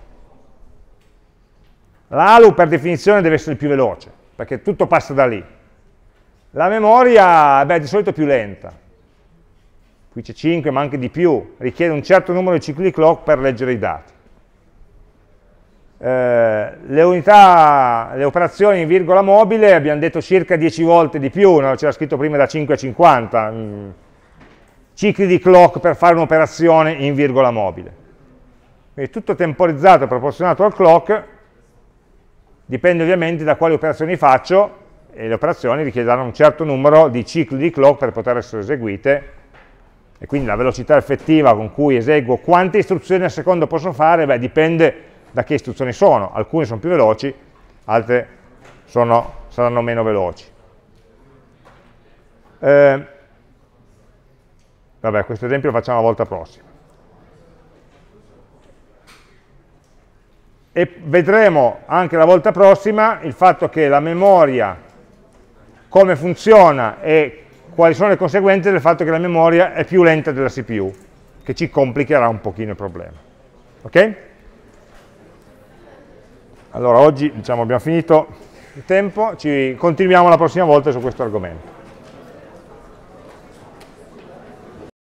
L'ALU per definizione deve essere più veloce, perché tutto passa da lì. La memoria, beh, di solito più lenta. Qui c'è 5, ma anche di più. Richiede un certo numero di cicli di clock per leggere i dati. Eh, le unità, le operazioni in virgola mobile abbiamo detto circa 10 volte di più, no? c'era scritto prima da 5 a 50, mm. cicli di clock per fare un'operazione in virgola mobile. Quindi tutto temporizzato e proporzionato al clock, dipende ovviamente da quali operazioni faccio, e le operazioni richiederanno un certo numero di cicli di clock per poter essere eseguite, e quindi la velocità effettiva con cui eseguo quante istruzioni al secondo posso fare, beh, dipende da che istruzioni sono, alcune sono più veloci, altre sono, saranno meno veloci. Eh, vabbè, questo esempio lo facciamo la volta prossima. E vedremo anche la volta prossima il fatto che la memoria, come funziona e quali sono le conseguenze del fatto che la memoria è più lenta della CPU, che ci complicherà un pochino il problema. Okay? Allora oggi diciamo, abbiamo finito il tempo, ci continuiamo la prossima volta su questo argomento.